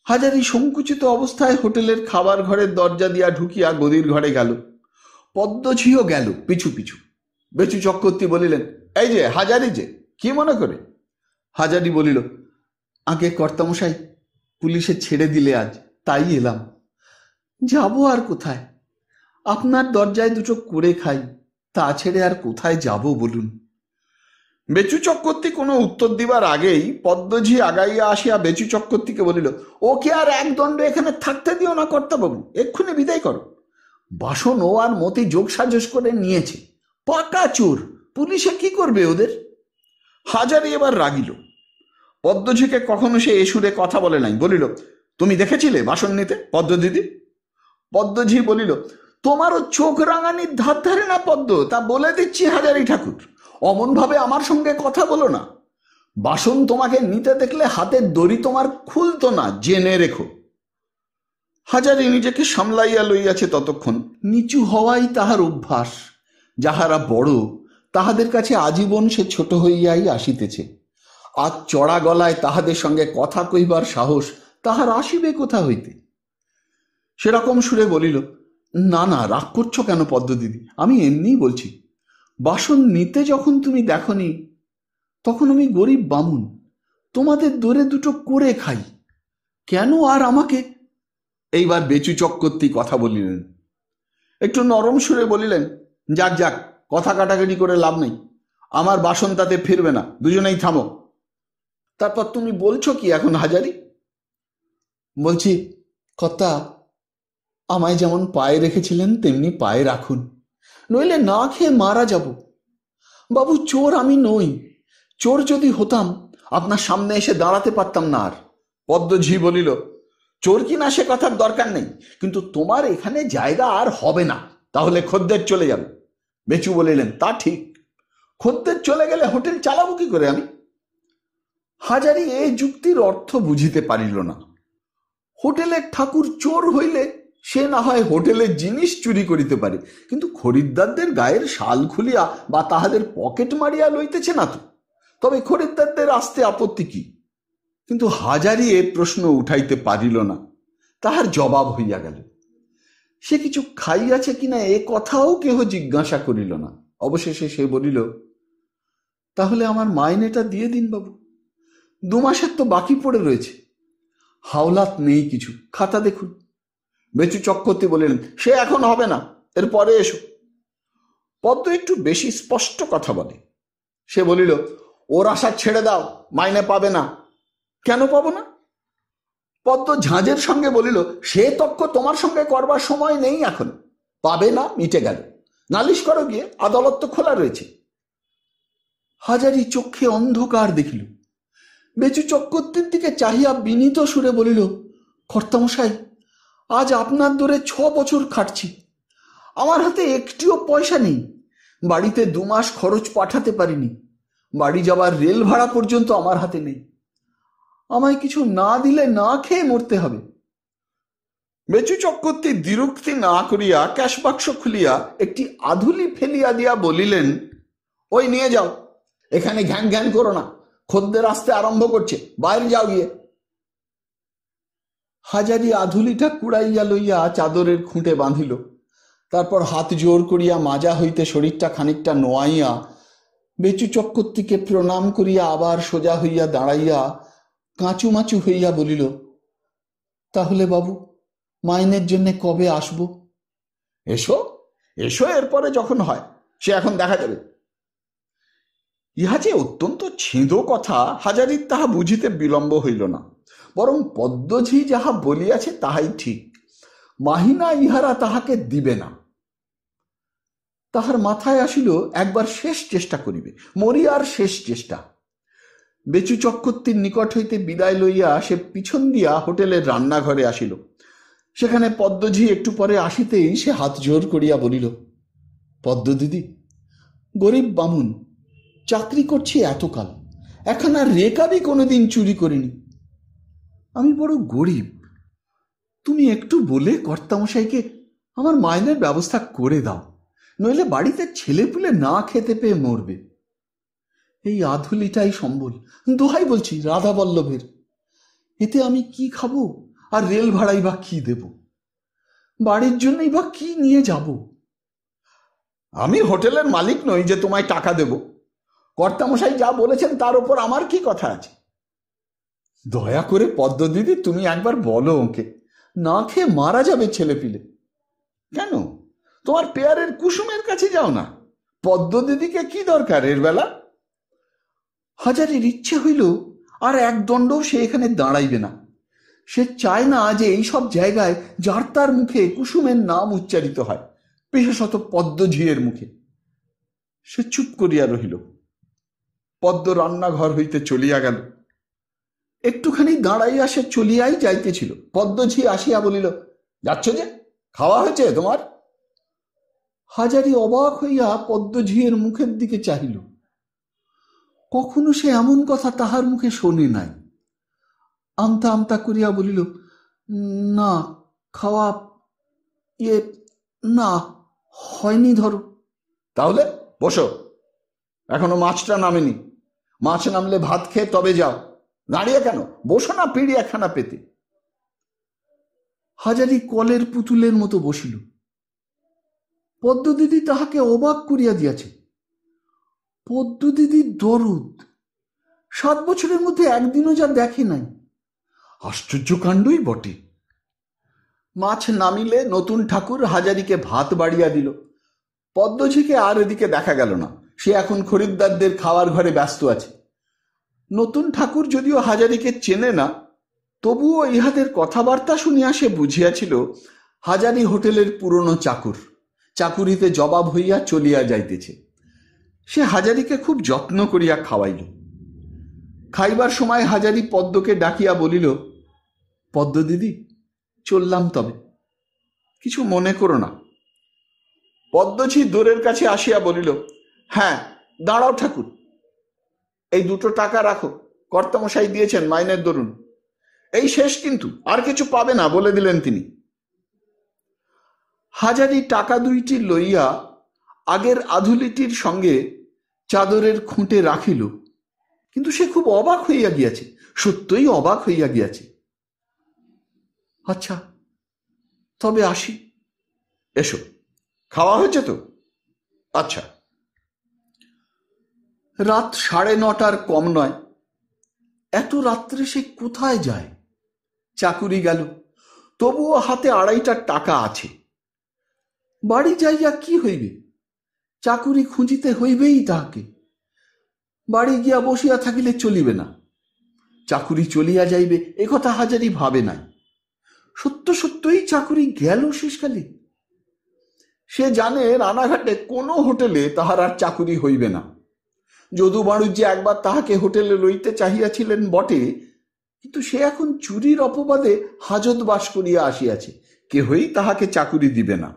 হাজারি সংকুচিত অবস্থায় হোটেলের খাবার ঘরের দরজা দিয়া ঢুকিয়া গদির ঘরে গেল পদ্মঝিও গেল পিছু পিছু বেচু চক্রবর্তী বলিলেন এই যে হাজারি যে কি মনে করে হাজারি বলিল আগে কর্তামশাই পুলিশে ছেড়ে দিলে আজ তাই এলাম যাব আর কোথায় আপনার দরজায় দুটো করে খাই তা ছেড়ে আর কোথায় যাব বলুন বেচু চক্রবর্তী কোনো উত্তর দিবার আগেই পদ্মঝি আগাইয়া আসিয়া বেচু চক্রবর্তীকে বলিল ওকে আর এক দণ্ড এখানে থাকতে দিও না কর্তাবাবু এক্ষুনি বিদায় করো বাসন ও আর মতি যোগ সাজস করে নিয়েছে পাকা চোর পুলিশে কি করবে ওদের হাজারি এবার রাগিল পদ্মঝিকে কখনো সে এসুরে কথা বলে নাই বলিল তুমি দেখেছিলে বাসন নিতে পদ্ম দিদি পদ্মঝি বলিল তোমারও চোখ রাঙানির ধার ধারে না পদ্ম তা বলে দিচ্ছি হাজারি ঠাকুর অমনভাবে আমার সঙ্গে কথা বলো না বাসন তোমাকে নিতে দেখলে হাতের দড়ি তোমার খুলতো না জেনে রেখো হাজারি নিজেকে সামলাইয়া লইয়াছে ততক্ষণ নিচু হওয়াই তাহার অভ্যাস যাহারা বড় তাহাদের কাছে আজীবন সে ছোট হইয়াই আসিতেছে আজ চড়া গলায় তাহাদের সঙ্গে কথা কইবার সাহস তাহার আসিবে কোথা হইতে সেরকম সুরে বলিল না না রাগ করছো কেন দিদি আমি এমনিই বলছি বাসন নিতে যখন তুমি দেখনি তখন আমি গরিব বামুন তোমাদের দরে দুটো করে খাই কেন আর আমাকে এইবার বেচু চক্রবর্তী কথা বলিলেন একটু নরম সুরে বলিলেন যাক যাক কথা কাটাকাটি করে লাভ নেই আমার বাসন তাতে ফিরবে না দুজনেই থামো তারপর তুমি বলছো কি এখন হাজারি বলছি কর্তা আমায় যেমন পায়ে রেখেছিলেন তেমনি পায়ে রাখুন নইলে না খেয়ে মারা যাব বাবু চোর আমি নই চোর যদি হতাম আপনার সামনে এসে দাঁড়াতে পারতাম না আর পদ্মঝি বলিল চোর কি না সে কথার দরকার নেই কিন্তু তোমার এখানে জায়গা আর হবে না তাহলে খদ্দের চলে যাবে বেচু বলিলেন তা ঠিক খদ্দের চলে গেলে হোটেল চালাবো কি করে আমি হাজারি এই যুক্তির অর্থ বুঝিতে পারিল না হোটেলের ঠাকুর চোর হইলে সে না হয় হোটেলের জিনিস চুরি করিতে পারে কিন্তু খরিদ্দারদের গায়ের শাল খুলিয়া বা তাহাদের পকেট মারিয়া লইতেছে না তো তবে খরিদ্দারদের আসতে আপত্তি কি কিন্তু হাজারি এ প্রশ্ন উঠাইতে পারিল না তাহার জবাব হইয়া গেল সে কিছু খাইয়াছে কিনা এ কথাও কেহ জিজ্ঞাসা করিল না অবশেষে সে বলিল তাহলে আমার মাইনেটা দিয়ে দিন বাবু দু মাসের তো বাকি পড়ে রয়েছে হাওলাত নেই কিছু খাতা দেখুন বেচু চক্রবর্তী বলিলেন সে এখন হবে না এর পরে এসো পদ্ম একটু বেশি স্পষ্ট কথা বলে সে বলিল ওর আশা ছেড়ে দাও মাইনে পাবে না কেন পাবো না পদ্ম ঝাঁঝের সঙ্গে বলিল সে তক্ক তোমার সঙ্গে করবার সময় নেই এখন পাবে না মিটে গেল নালিশ করো গিয়ে আদালত তো খোলা রয়েছে হাজারি চক্ষে অন্ধকার দেখিল বেচু চক্রবর্তীর দিকে চাহিয়া বিনীত সুরে বলিল কর্তামশাই আজ আপনার দরে ছ বছর খাটছি আমার হাতে একটিও পয়সা নেই বাড়িতে দু মাস খরচ পাঠাতে পারিনি বাড়ি যাবার রেল ভাড়া পর্যন্ত আমার হাতে নেই আমায় কিছু না দিলে না খেয়ে মরতে হবে মেচু চক্রবর্তী দ্বিরুক্তি না করিয়া ক্যাশ বাক্স খুলিয়া একটি আধুলি ফেলিয়া দিয়া বলিলেন ওই নিয়ে যাও এখানে ঘ্যান ঘ্যান করো না খদ্দের আসতে আরম্ভ করছে বাইরে যাও গিয়ে হাজারি আধুলিটা কুড়াইয়া লইয়া চাদরের খুঁটে বাঁধিল তারপর হাত জোর করিয়া মাজা হইতে শরীরটা খানিকটা নোয়াইয়া বেচু চক্কর্তিকে প্রণাম করিয়া আবার সোজা হইয়া দাঁড়াইয়া কাঁচুমাচু হইয়া বলিল তাহলে বাবু মাইনের জন্যে কবে আসব এসো এসো এরপরে যখন হয় সে এখন দেখা যাবে ইহা যে অত্যন্ত ছেঁদো কথা হাজারির তাহা বুঝিতে বিলম্ব হইল না বরং পদ্মঝি যাহা বলিয়াছে তাহাই ঠিক মাহিনা ইহারা তাহাকে দিবে না তাহার মাথায় আসিল একবার শেষ চেষ্টা করিবে মরিয়ার শেষ চেষ্টা বেচু চক্রবর্তীর নিকট হইতে বিদায় লইয়া সে পিছন দিয়া হোটেলের রান্নাঘরে আসিল সেখানে পদ্মঝি একটু পরে আসিতেই সে হাত জোর করিয়া বলিল পদ্ম দিদি গরিব বামুন চাকরি করছি এতকাল এখন আর রেকাবি কোনোদিন চুরি করিনি আমি বড় গরিব তুমি একটু বলে কর্তামশাইকে আমার মাইনের ব্যবস্থা করে দাও নইলে বাড়িতে ছেলে পুলে না খেতে পেয়ে মরবে এই আধুলিটাই সম্বল দোহাই বলছি রাধা বল্লভের এতে আমি কি খাবো আর রেল ভাড়াই বা কি দেব বাড়ির জন্যই বা কি নিয়ে যাব আমি হোটেলের মালিক নই যে তোমায় টাকা দেব কর্তামশাই যা বলেছেন তার উপর আমার কি কথা আছে দয়া করে পদ্ম দিদি তুমি একবার বলো ওকে না খেয়ে মারা যাবে ছেলে পিলে কেন তোমার পেয়ারের কুসুমের কাছে যাও না পদ্ম দিদিকে কি দরকার এর বেলা হাজারের ইচ্ছে হইল আর এক দণ্ডও সে এখানে দাঁড়াইবে না সে চায় না যে এই সব জায়গায় যার তার মুখে কুসুমের নাম উচ্চারিত হয় বিশেষত ঝিয়ের মুখে সে চুপ করিয়া রহিল পদ্ম রান্নাঘর হইতে চলিয়া গেল একটুখানি দাঁড়াইয়া সে চলিয়াই যাইতেছিল পদ্মঝি আসিয়া বলিল যাচ্ছ যে খাওয়া হয়েছে তোমার হাজারি অবাক হইয়া পদ্মঝিয়ের মুখের দিকে চাহিল কখনো সে এমন কথা তাহার মুখে শোনে নাই আমতা আমতা করিয়া বলিল না খাওয়া ইয়ে না হয়নি ধরো তাহলে বসো এখনো মাছটা নামেনি মাছ নামলে ভাত খেয়ে তবে যাও দাঁড়িয়ে কেন বসো না পিড়িয়াখানা পেতে হাজারি কলের পুতুলের মতো বসিল পদ্মদিদি তাহাকে অবাক করিয়া দিয়াছে পদ্মদিদির দরদ সাত বছরের মধ্যে একদিনও যা দেখে নাই আশ্চর্যকাণ্ডই বটে মাছ নামিলে নতুন ঠাকুর হাজারিকে ভাত বাড়িয়া দিল পদ্মঝিকে আর এদিকে দেখা গেল না সে এখন খরিদ্দারদের খাওয়ার ঘরে ব্যস্ত আছে নতুন ঠাকুর যদিও হাজারিকে চেনে না তবুও ইহাদের কথাবার্তা শুনিয়া সে বুঝিয়াছিল হাজারি হোটেলের পুরনো চাকুর চাকুরিতে জবাব হইয়া চলিয়া যাইতেছে সে হাজারিকে খুব যত্ন করিয়া খাওয়াইল খাইবার সময় হাজারি পদ্মকে ডাকিয়া বলিল পদ্ম দিদি চললাম তবে কিছু মনে করো না পদ্মঝি দূরের কাছে আসিয়া বলিল হ্যাঁ দাঁড়াও ঠাকুর এই দুটো টাকা রাখো কর্তামশাই দিয়েছেন মাইনের দরুন এই শেষ কিন্তু আর কিছু পাবে না বলে দিলেন তিনি হাজারি টাকা দুইটি লইয়া আগের আধুলিটির সঙ্গে চাদরের খুঁটে রাখিল কিন্তু সে খুব অবাক হইয়া গিয়াছে সত্যই অবাক হইয়া গিয়াছে আচ্ছা তবে আসি এসো খাওয়া হয়েছে তো আচ্ছা রাত সাড়ে নটার কম নয় এত রাত্রে সে কোথায় যায় চাকুরি গেল তবুও হাতে আড়াইটার টাকা আছে বাড়ি যাইয়া কি হইবে চাকুরি খুঁজিতে হইবেই তাহাকে বাড়ি গিয়া বসিয়া থাকিলে চলিবে না চাকুরি চলিয়া যাইবে একথা হাজারি ভাবে নাই সত্য সত্যই চাকুরি গেল শেষকালে সে জানে রানাঘাটে কোনো হোটেলে তাহার আর চাকুরি হইবে না যদুবাণুজ্যে একবার তাহাকে হোটেলে লইতে চাহিয়াছিলেন বটে কিন্তু সে এখন চুরির অপবাদে হাজত বাস করিয়া আসিয়াছে কেহই তাহাকে চাকুরি দিবে না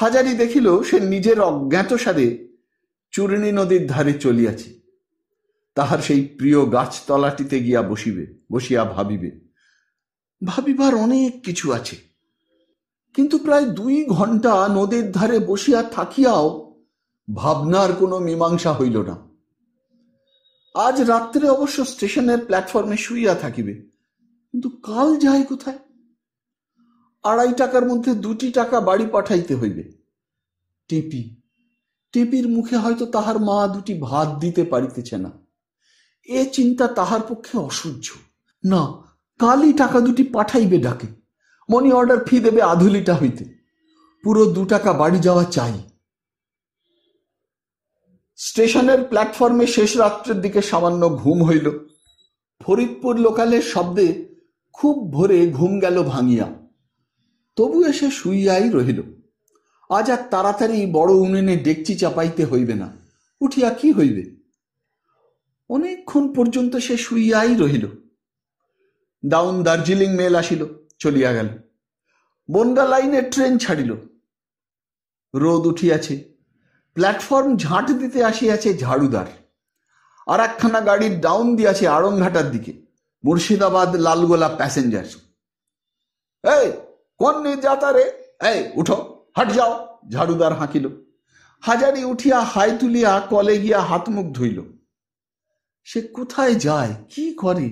হাজারি দেখিল সে নিজের অজ্ঞাতসারে চূর্ণী নদীর ধারে চলিয়াছে তাহার সেই প্রিয় গাছতলাটিতে গিয়া বসিবে বসিয়া ভাবিবে ভাবিবার অনেক কিছু আছে কিন্তু প্রায় দুই ঘন্টা নদীর ধারে বসিয়া থাকিয়াও ভাবনার কোনো মীমাংসা হইল না আজ রাত্রে অবশ্য স্টেশনের প্ল্যাটফর্মে শুইয়া থাকিবে কিন্তু কাল যাই কোথায় আড়াই টাকার মধ্যে দুটি টাকা বাড়ি পাঠাইতে হইবে টেপি টেপির মুখে হয়তো তাহার মা দুটি ভাত দিতে পারিতেছে না এ চিন্তা তাহার পক্ষে অসহ্য না কালই টাকা দুটি পাঠাইবে ডাকে মনি অর্ডার ফি দেবে আধুলিটা হইতে পুরো দু টাকা বাড়ি যাওয়া চাই স্টেশনের প্ল্যাটফর্মে শেষ রাত্রের দিকে সামান্য ঘুম হইল ফরিদপুর লোকালের শব্দে খুব ভোরে ঘুম গেল ভাঙিয়া তবু এসে শুইয়াই রহিল আজ আর তাড়াতাড়ি বড় উনুনে ডেকচি চাপাইতে হইবে না উঠিয়া কি হইবে অনেকক্ষণ পর্যন্ত সে শুইয়াই রহিল ডাউন দার্জিলিং মেল আসিল চলিয়া গেল বন্ডা লাইনের ট্রেন ছাড়িল রোদ উঠিয়াছে প্ল্যাটফর্ম ঝাঁট দিতে আসিয়াছে ঝাড়ুদার আর একখানা গাড়ির ডাউন দিয়াছে আড়ংঘাটার দিকে মুর্শিদাবাদ লালগোলা প্যাসেঞ্জার এই কোন নির্যাতা রে এই উঠো হাট যাও ঝাড়ুদার হাঁকিল হাজারি উঠিয়া হাই তুলিয়া কলে গিয়া হাত মুখ ধুইল সে কোথায় যায় কি করে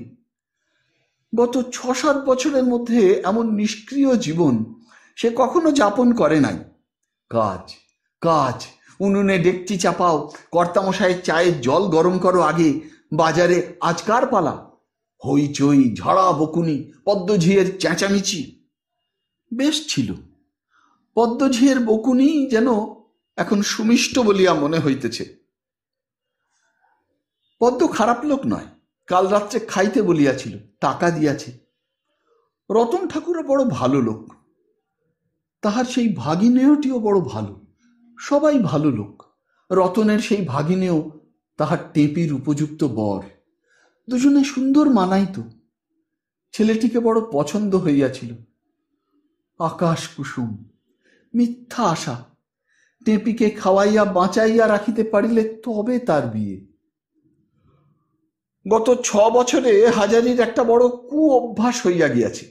গত ছ সাত বছরের মধ্যে এমন নিষ্ক্রিয় জীবন সে কখনো যাপন করে নাই কাজ কাজ উনুনে ডেকচি চাপাও কর্তামশায়ের চায়ের জল গরম করো আগে বাজারে আজকার পালা হইচই ঝড়া বকুনি পদ্মঝিয়ের চেঁচামিচি বেশ ছিল পদ্মঝিয়ের বকুনি যেন এখন সুমিষ্ট বলিয়া মনে হইতেছে পদ্ম খারাপ লোক নয় কাল রাত্রে খাইতে বলিয়াছিল টাকা দিয়াছে রতন ঠাকুরও বড় ভালো লোক তাহার সেই ভাগিনেয়টিও বড় ভালো সবাই ভালো লোক রতনের সেই ভাগিনেও তাহার টেপির উপযুক্ত বর দুজনে সুন্দর মানাইত ছেলেটিকে বড় পছন্দ হইয়াছিল আকাশ কুসুম মিথ্যা আশা টেপিকে খাওয়াইয়া বাঁচাইয়া রাখিতে পারিলে তবে তার বিয়ে গত ছ বছরে হাজারির একটা বড় কু অভ্যাস হইয়া গিয়াছে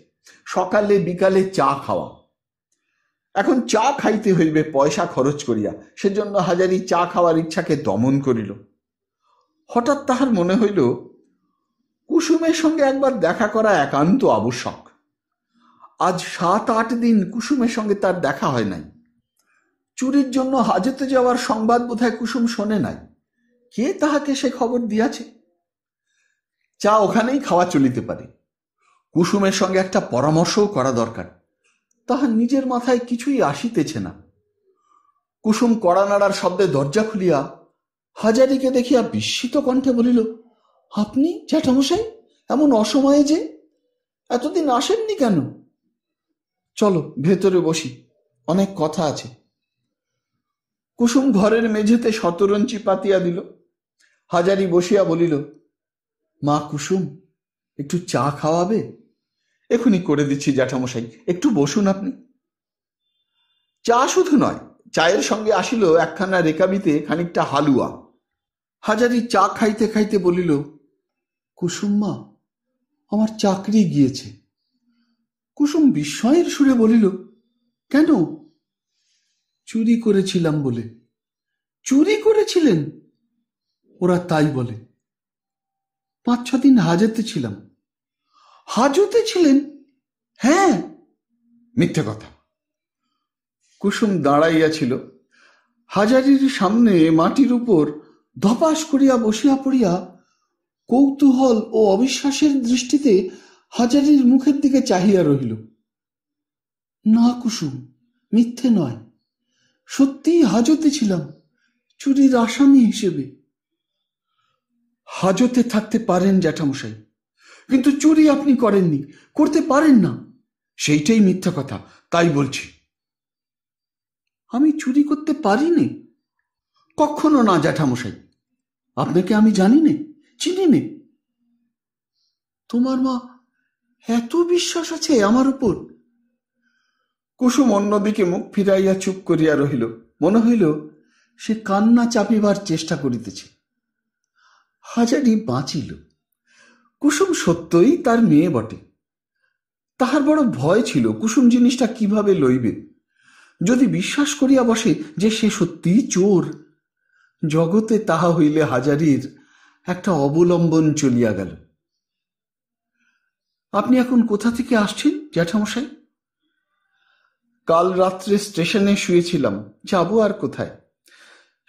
সকালে বিকালে চা খাওয়া এখন চা খাইতে হইবে পয়সা খরচ করিয়া সেজন্য হাজারি চা খাওয়ার ইচ্ছাকে দমন করিল হঠাৎ তাহার মনে হইল কুসুমের সঙ্গে একবার দেখা করা একান্ত আবশ্যক আজ সাত আট দিন কুসুমের সঙ্গে তার দেখা হয় নাই চুরির জন্য হাজতে যাওয়ার সংবাদ বোধহয় কুসুম শোনে নাই কে তাহাকে সে খবর দিয়াছে চা ওখানেই খাওয়া চলিতে পারে কুসুমের সঙ্গে একটা পরামর্শও করা দরকার তাহার নিজের মাথায় কিছুই আসিতেছে না কুসুম কড়া নাড়ার শব্দে দরজা খুলিয়া হাজারিকে দেখিয়া বিস্মিত কণ্ঠে বলিল আপনি জ্যাঠামশাই এমন অসময়ে যে এতদিন আসেননি কেন চলো ভেতরে বসি অনেক কথা আছে কুসুম ঘরের মেঝেতে শতরঞ্চি পাতিয়া দিল হাজারি বসিয়া বলিল মা কুসুম একটু চা খাওয়াবে এখনই করে দিচ্ছি জ্যাঠামশাই একটু বসুন আপনি চা শুধু নয় চায়ের সঙ্গে আসিল একখানা রেকাবিতে খানিকটা হালুয়া হাজারি চা খাইতে খাইতে বলিল কুসুম্মা আমার চাকরি গিয়েছে কুসুম বিস্ময়ের সুরে বলিল কেন চুরি করেছিলাম বলে চুরি করেছিলেন ওরা তাই বলে পাঁচ ছদিন হাজেতে ছিলাম হাজতে ছিলেন হ্যাঁ মিথ্যে কথা কুসুম দাঁড়াইয়াছিল হাজারির সামনে মাটির উপর ধপাস করিয়া বসিয়া পড়িয়া কৌতূহল ও অবিশ্বাসের দৃষ্টিতে হাজারির মুখের দিকে চাহিয়া রহিল না কুসুম মিথ্যে নয় সত্যিই হাজতে ছিলাম চুরির আসামি হিসেবে হাজতে থাকতে পারেন জ্যাঠামশাই কিন্তু চুরি আপনি করেননি করতে পারেন না সেইটাই মিথ্যা কথা তাই বলছি আমি চুরি করতে পারিনি কখনো না জ্যাঠামশাই আপনাকে আমি জানি নে চিনি নে তোমার মা এত বিশ্বাস আছে আমার উপর কুসুম অন্যদিকে মুখ ফিরাইয়া চুপ করিয়া রহিল মনে হইল সে কান্না চাপিবার চেষ্টা করিতেছে হাজারি বাঁচিল কুসুম সত্যই তার মেয়ে বটে তাহার বড় ভয় ছিল কুসুম জিনিসটা কিভাবে লইবে যদি বিশ্বাস করিয়া বসে যে সে সত্যিই চোর জগতে তাহা হইলে হাজারির একটা অবলম্বন চলিয়া গেল আপনি এখন কোথা থেকে আসছেন জ্যাঠামশাই কাল রাত্রে স্টেশনে শুয়েছিলাম যাব আর কোথায়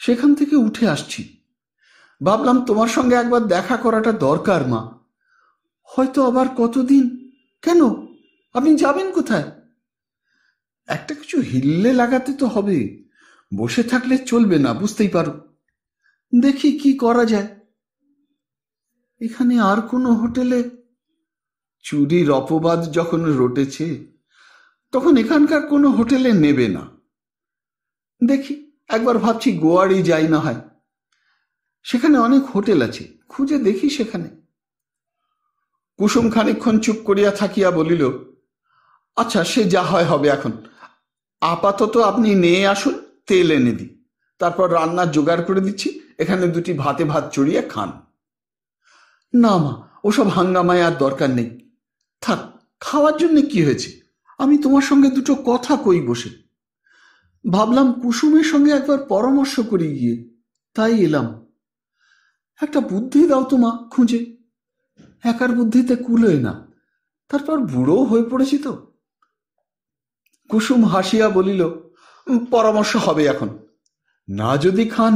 সেখান থেকে উঠে আসছি ভাবলাম তোমার সঙ্গে একবার দেখা করাটা দরকার মা হয়তো আবার কতদিন কেন আপনি যাবেন কোথায় একটা কিছু হিললে লাগাতে তো হবে বসে থাকলে চলবে না বুঝতেই পারো দেখি কি করা যায় এখানে আর কোনো হোটেলে চুরির অপবাদ যখন রটেছে তখন এখানকার কোনো হোটেলে নেবে না দেখি একবার ভাবছি গোয়ারই যাই না হয় সেখানে অনেক হোটেল আছে খুঁজে দেখি সেখানে কুসুম খানিকক্ষণ চুপ করিয়া থাকিয়া বলিল আচ্ছা সে যা হয় হবে এখন আপাতত আপনি নিয়ে আসুন তেল এনে দিই তারপর রান্না জোগাড় করে দিচ্ছি এখানে দুটি ভাতে ভাত চড়িয়ে খান না মা ওসব হাঙ্গামায় আর দরকার নেই থাক খাওয়ার জন্য কি হয়েছে আমি তোমার সঙ্গে দুটো কথা কই বসে ভাবলাম কুসুমের সঙ্গে একবার পরামর্শ করি গিয়ে তাই এলাম একটা বুদ্ধি দাও তো মা খুঁজে একার বুদ্ধিতে কুলোয় না তারপর বুড়ো হয়ে পড়েছি তো কুসুম হাসিয়া বলিল পরামর্শ হবে এখন না যদি খান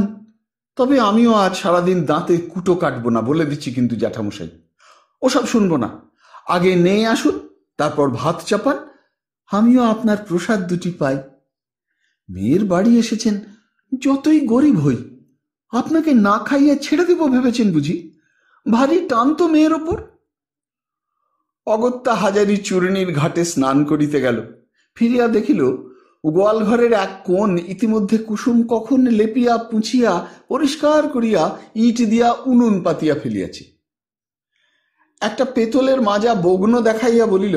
তবে আমিও আজ সারাদিন দাঁতে কুটো কাটবো না বলে দিচ্ছি কিন্তু জ্যাঠামশাই ওসব শুনবো না আগে নেই আসুন তারপর ভাত চাপান আমিও আপনার প্রসাদ দুটি পাই মেয়ের বাড়ি এসেছেন যতই গরিব হই আপনাকে না খাইয়ে ছেড়ে দেব ভেবেছেন বুঝি ভারী টান তো মেয়ের ওপর অগত্যা হাজারি চূর্ণীর ঘাটে স্নান করিতে গেল ফিরিয়া দেখিল গোয়ালঘরের এক কোণ ইতিমধ্যে কুসুম কখন লেপিয়া পুঁছিয়া পরিষ্কার করিয়া ইট দিয়া উনুন পাতিয়া ফেলিয়াছে একটা পেতলের মাজা বগ্ন দেখাইয়া বলিল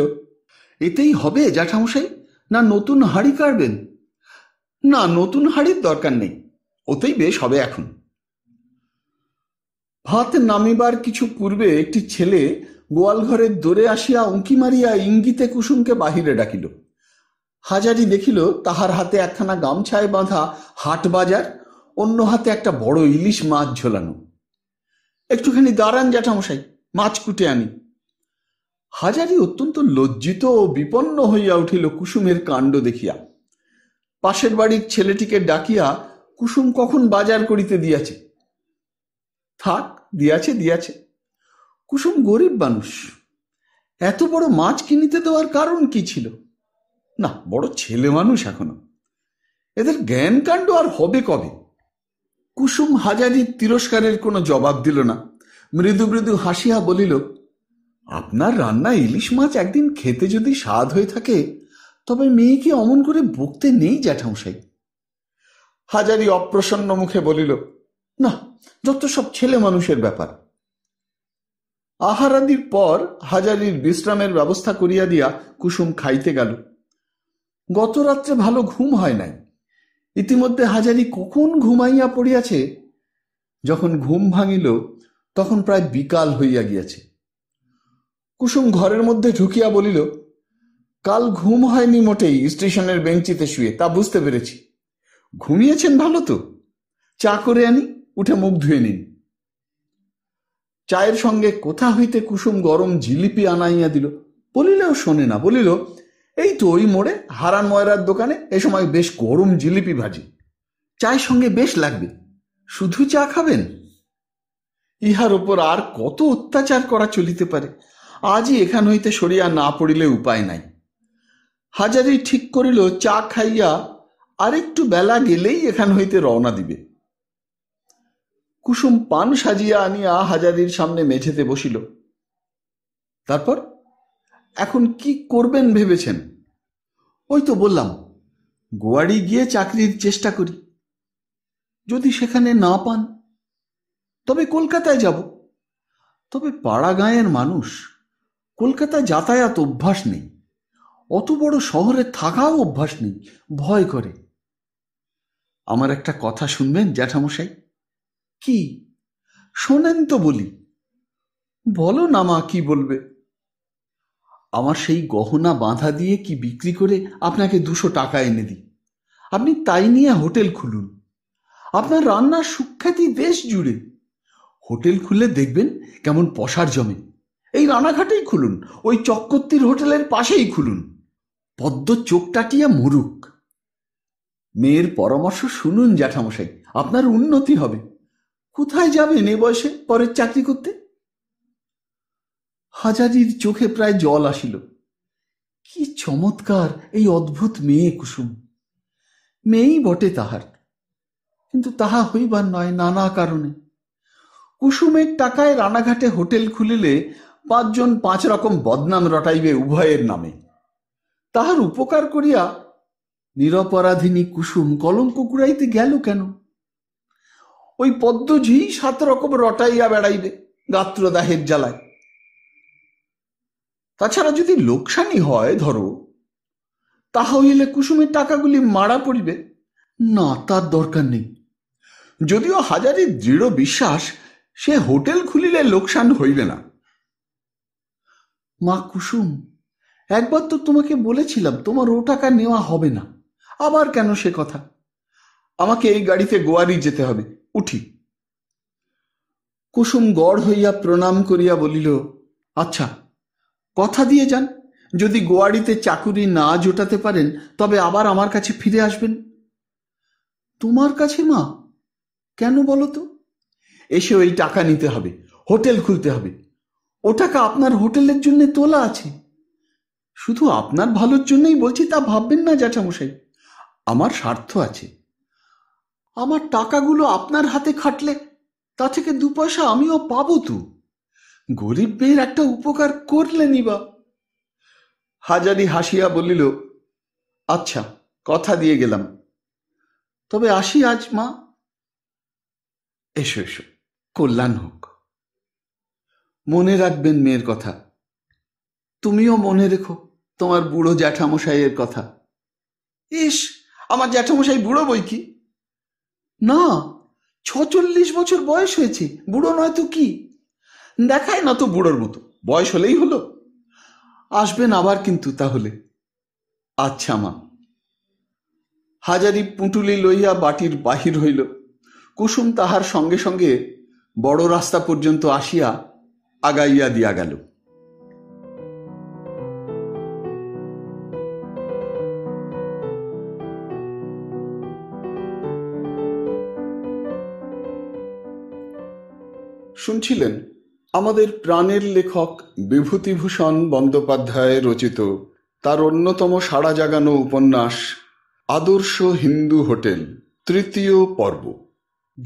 এতেই হবে জ্যাঠামশাই না নতুন হাড়ি কাটবেন না নতুন হাড়ির দরকার নেই ওতেই বেশ হবে এখন ভাত নামিবার কিছু পূর্বে একটি ছেলে গোয়ালঘরের দোরে আসিয়া উঁকি মারিয়া ইঙ্গিতে কুসুমকে বাহিরে ডাকিল হাজারি দেখিল তাহার হাতে একখানা গামছায় বাঁধা হাট বাজার অন্য হাতে একটা বড় ইলিশ মাছ ঝোলানো একটুখানি দাঁড়ান জ্যাঠামশাই মাছ কুটে আনি হাজারি অত্যন্ত লজ্জিত ও বিপন্ন হইয়া উঠিল কুসুমের কাণ্ড দেখিয়া পাশের বাড়ির ছেলেটিকে ডাকিয়া কুসুম কখন বাজার করিতে দিয়াছে থাক দিয়াছে দিয়াছে কুসুম গরিব মানুষ এত বড় মাছ কিনিতে দেওয়ার কারণ কি ছিল না বড় ছেলে মানুষ এখনো এদের জ্ঞানকাণ্ড আর হবে কবে কুসুম হাজারি তিরস্কারের কোনো জবাব দিল না মৃদু মৃদু হাসিয়া বলিল আপনার রান্না ইলিশ মাছ একদিন খেতে যদি স্বাদ হয়ে থাকে তবে মেয়েকে অমন করে বকতে নেই জ্যাঠামশাই হাজারি অপ্রসন্ন মুখে বলিল না যত সব ছেলে মানুষের ব্যাপার আহারাদির পর হাজারির বিশ্রামের ব্যবস্থা করিয়া দিয়া কুসুম খাইতে গেল গত রাত্রে ভালো ঘুম হয় নাই ইতিমধ্যে হাজারি কখন ঘুমাইয়া পড়িয়াছে যখন ঘুম ভাঙিল তখন প্রায় বিকাল হইয়া গিয়াছে কুসুম ঘরের মধ্যে ঢুকিয়া বলিল কাল ঘুম হয়নি মোটেই স্টেশনের বেঞ্চিতে শুয়ে তা বুঝতে পেরেছি ঘুমিয়েছেন ভালো তো চা করে আনি উঠে মুখ ধুয়ে নিন চায়ের সঙ্গে কোথা হইতে কুসুম গরম জিলিপি আনাইয়া দিল বলিলেও শোনে না বলিল এই তো ওই মোড়ে হারান ময়রার দোকানে এ সময় বেশ গরম জিলিপি ভাজি চায়ের সঙ্গে বেশ লাগবে শুধু চা খাবেন ইহার ওপর আর কত অত্যাচার করা চলিতে পারে আজই এখান হইতে সরিয়া না পড়িলে উপায় নাই হাজারি ঠিক করিল চা খাইয়া আরেকটু বেলা গেলেই এখান হইতে রওনা দিবে কুসুম পান সাজিয়া আনিয়া হাজারির সামনে মেঝেতে বসিল তারপর এখন কি করবেন ভেবেছেন ওই তো বললাম গোয়াড়ি গিয়ে চাকরির চেষ্টা করি যদি সেখানে না পান তবে কলকাতায় যাব তবে পাড়া গাঁয়ের মানুষ কলকাতায় যাতায়াত অভ্যাস নেই অত বড় শহরে থাকাও অভ্যাস নেই ভয় করে আমার একটা কথা শুনবেন জ্যাঠামশাই কি শোনেন তো বলি বলো না মা কি বলবে আমার সেই গহনা বাঁধা দিয়ে কি বিক্রি করে আপনাকে দুশো টাকা এনে দিই আপনি তাই নিয়ে হোটেল খুলুন আপনার রান্নার সুখ্যাতি দেশ জুড়ে হোটেল খুলে দেখবেন কেমন পশার জমে এই রানাঘাটেই খুলুন ওই চক্কর্তির হোটেলের পাশেই খুলুন পদ্ম চোখ টাটিয়া মুরুক মেয়ের পরামর্শ শুনুন জ্যাঠামশাই আপনার উন্নতি হবে কোথায় যাবেন এ বয়সে পরের চাকরি করতে হাজারির চোখে প্রায় জল আসিল কি চমৎকার এই অদ্ভুত মেয়ে কুসুম মেয়েই বটে তাহার কিন্তু তাহা হইবার নয় নানা কারণে কুসুমের টাকায় রানাঘাটে হোটেল খুলিলে পাঁচজন পাঁচ রকম বদনাম রটাইবে উভয়ের নামে তাহার উপকার করিয়া নিরপরাধিনী কুসুম কলঙ্ক কুড়াইতে গেল কেন ওই পদ্মঝি সাত রকম রটাইয়া বেড়াইবে গাত্রদাহের জ্বালায় তাছাড়া যদি লোকসানি হয় ধরো তাহা হইলে কুসুমের টাকাগুলি মারা পড়িবে না তার দরকার নেই যদিও হাজারের দৃঢ় বিশ্বাস সে হোটেল খুলিলে লোকসান হইবে না মা কুসুম একবার তো তোমাকে বলেছিলাম তোমার ও টাকা নেওয়া হবে না আবার কেন সে কথা আমাকে এই গাড়িতে গোয়ারি যেতে হবে উঠি কুসুম গড় হইয়া প্রণাম করিয়া বলিল আচ্ছা কথা দিয়ে যান যদি গোয়াড়িতে চাকুরি না জোটাতে পারেন তবে আবার আমার কাছে ফিরে আসবেন তোমার কাছে মা কেন বলো তো এসে ওই টাকা নিতে হবে হোটেল খুলতে হবে ও টাকা আপনার হোটেলের জন্য তোলা আছে শুধু আপনার ভালোর জন্যই বলছি তা ভাববেন না জ্যাঠামশাই আমার স্বার্থ আছে আমার টাকাগুলো আপনার হাতে খাটলে তা থেকে দু পয়সা আমিও পাবো তো গরিব মেয়ের একটা উপকার করলে বা হাজারি হাসিয়া বলিল আচ্ছা কথা দিয়ে গেলাম তবে আসি আজ মা এসো এসো কল্যাণ হোক মনে রাখবেন মেয়ের কথা তুমিও মনে রেখো তোমার বুড়ো জ্যাঠামশাইয়ের কথা ইস আমার জ্যাঠামশাই বুড়ো বই কি না ছচল্লিশ বছর বয়স হয়েছে বুড়ো নয় তো কি দেখায় না তো বুড়োর মতো বয়স হলেই হলো আসবেন আবার কিন্তু তাহলে আচ্ছা মা হাজারি পুঁটুলি লইয়া বাটির বাহির হইল কুসুম তাহার সঙ্গে সঙ্গে বড় রাস্তা পর্যন্ত আসিয়া আগাইয়া দিয়া গেল শুনছিলেন আমাদের প্রাণের লেখক বিভূতিভূষণ বন্দ্যোপাধ্যায় রচিত তার অন্যতম সাড়া জাগানো উপন্যাস আদর্শ হিন্দু হোটেল তৃতীয় পর্ব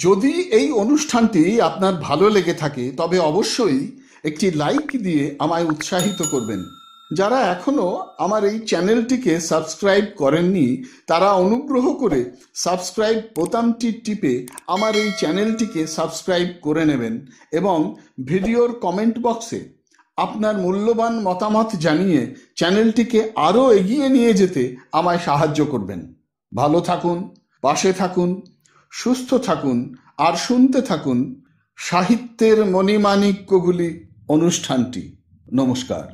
যদি এই অনুষ্ঠানটি আপনার ভালো লেগে থাকে তবে অবশ্যই একটি লাইক দিয়ে আমায় উৎসাহিত করবেন যারা এখনও আমার এই চ্যানেলটিকে সাবস্ক্রাইব করেননি তারা অনুগ্রহ করে সাবস্ক্রাইব বোতামটি টিপে আমার এই চ্যানেলটিকে সাবস্ক্রাইব করে নেবেন এবং ভিডিওর কমেন্ট বক্সে আপনার মূল্যবান মতামত জানিয়ে চ্যানেলটিকে আরও এগিয়ে নিয়ে যেতে আমায় সাহায্য করবেন ভালো থাকুন পাশে থাকুন সুস্থ থাকুন আর শুনতে থাকুন সাহিত্যের মণিমাণিক্যগুলি অনুষ্ঠানটি নমস্কার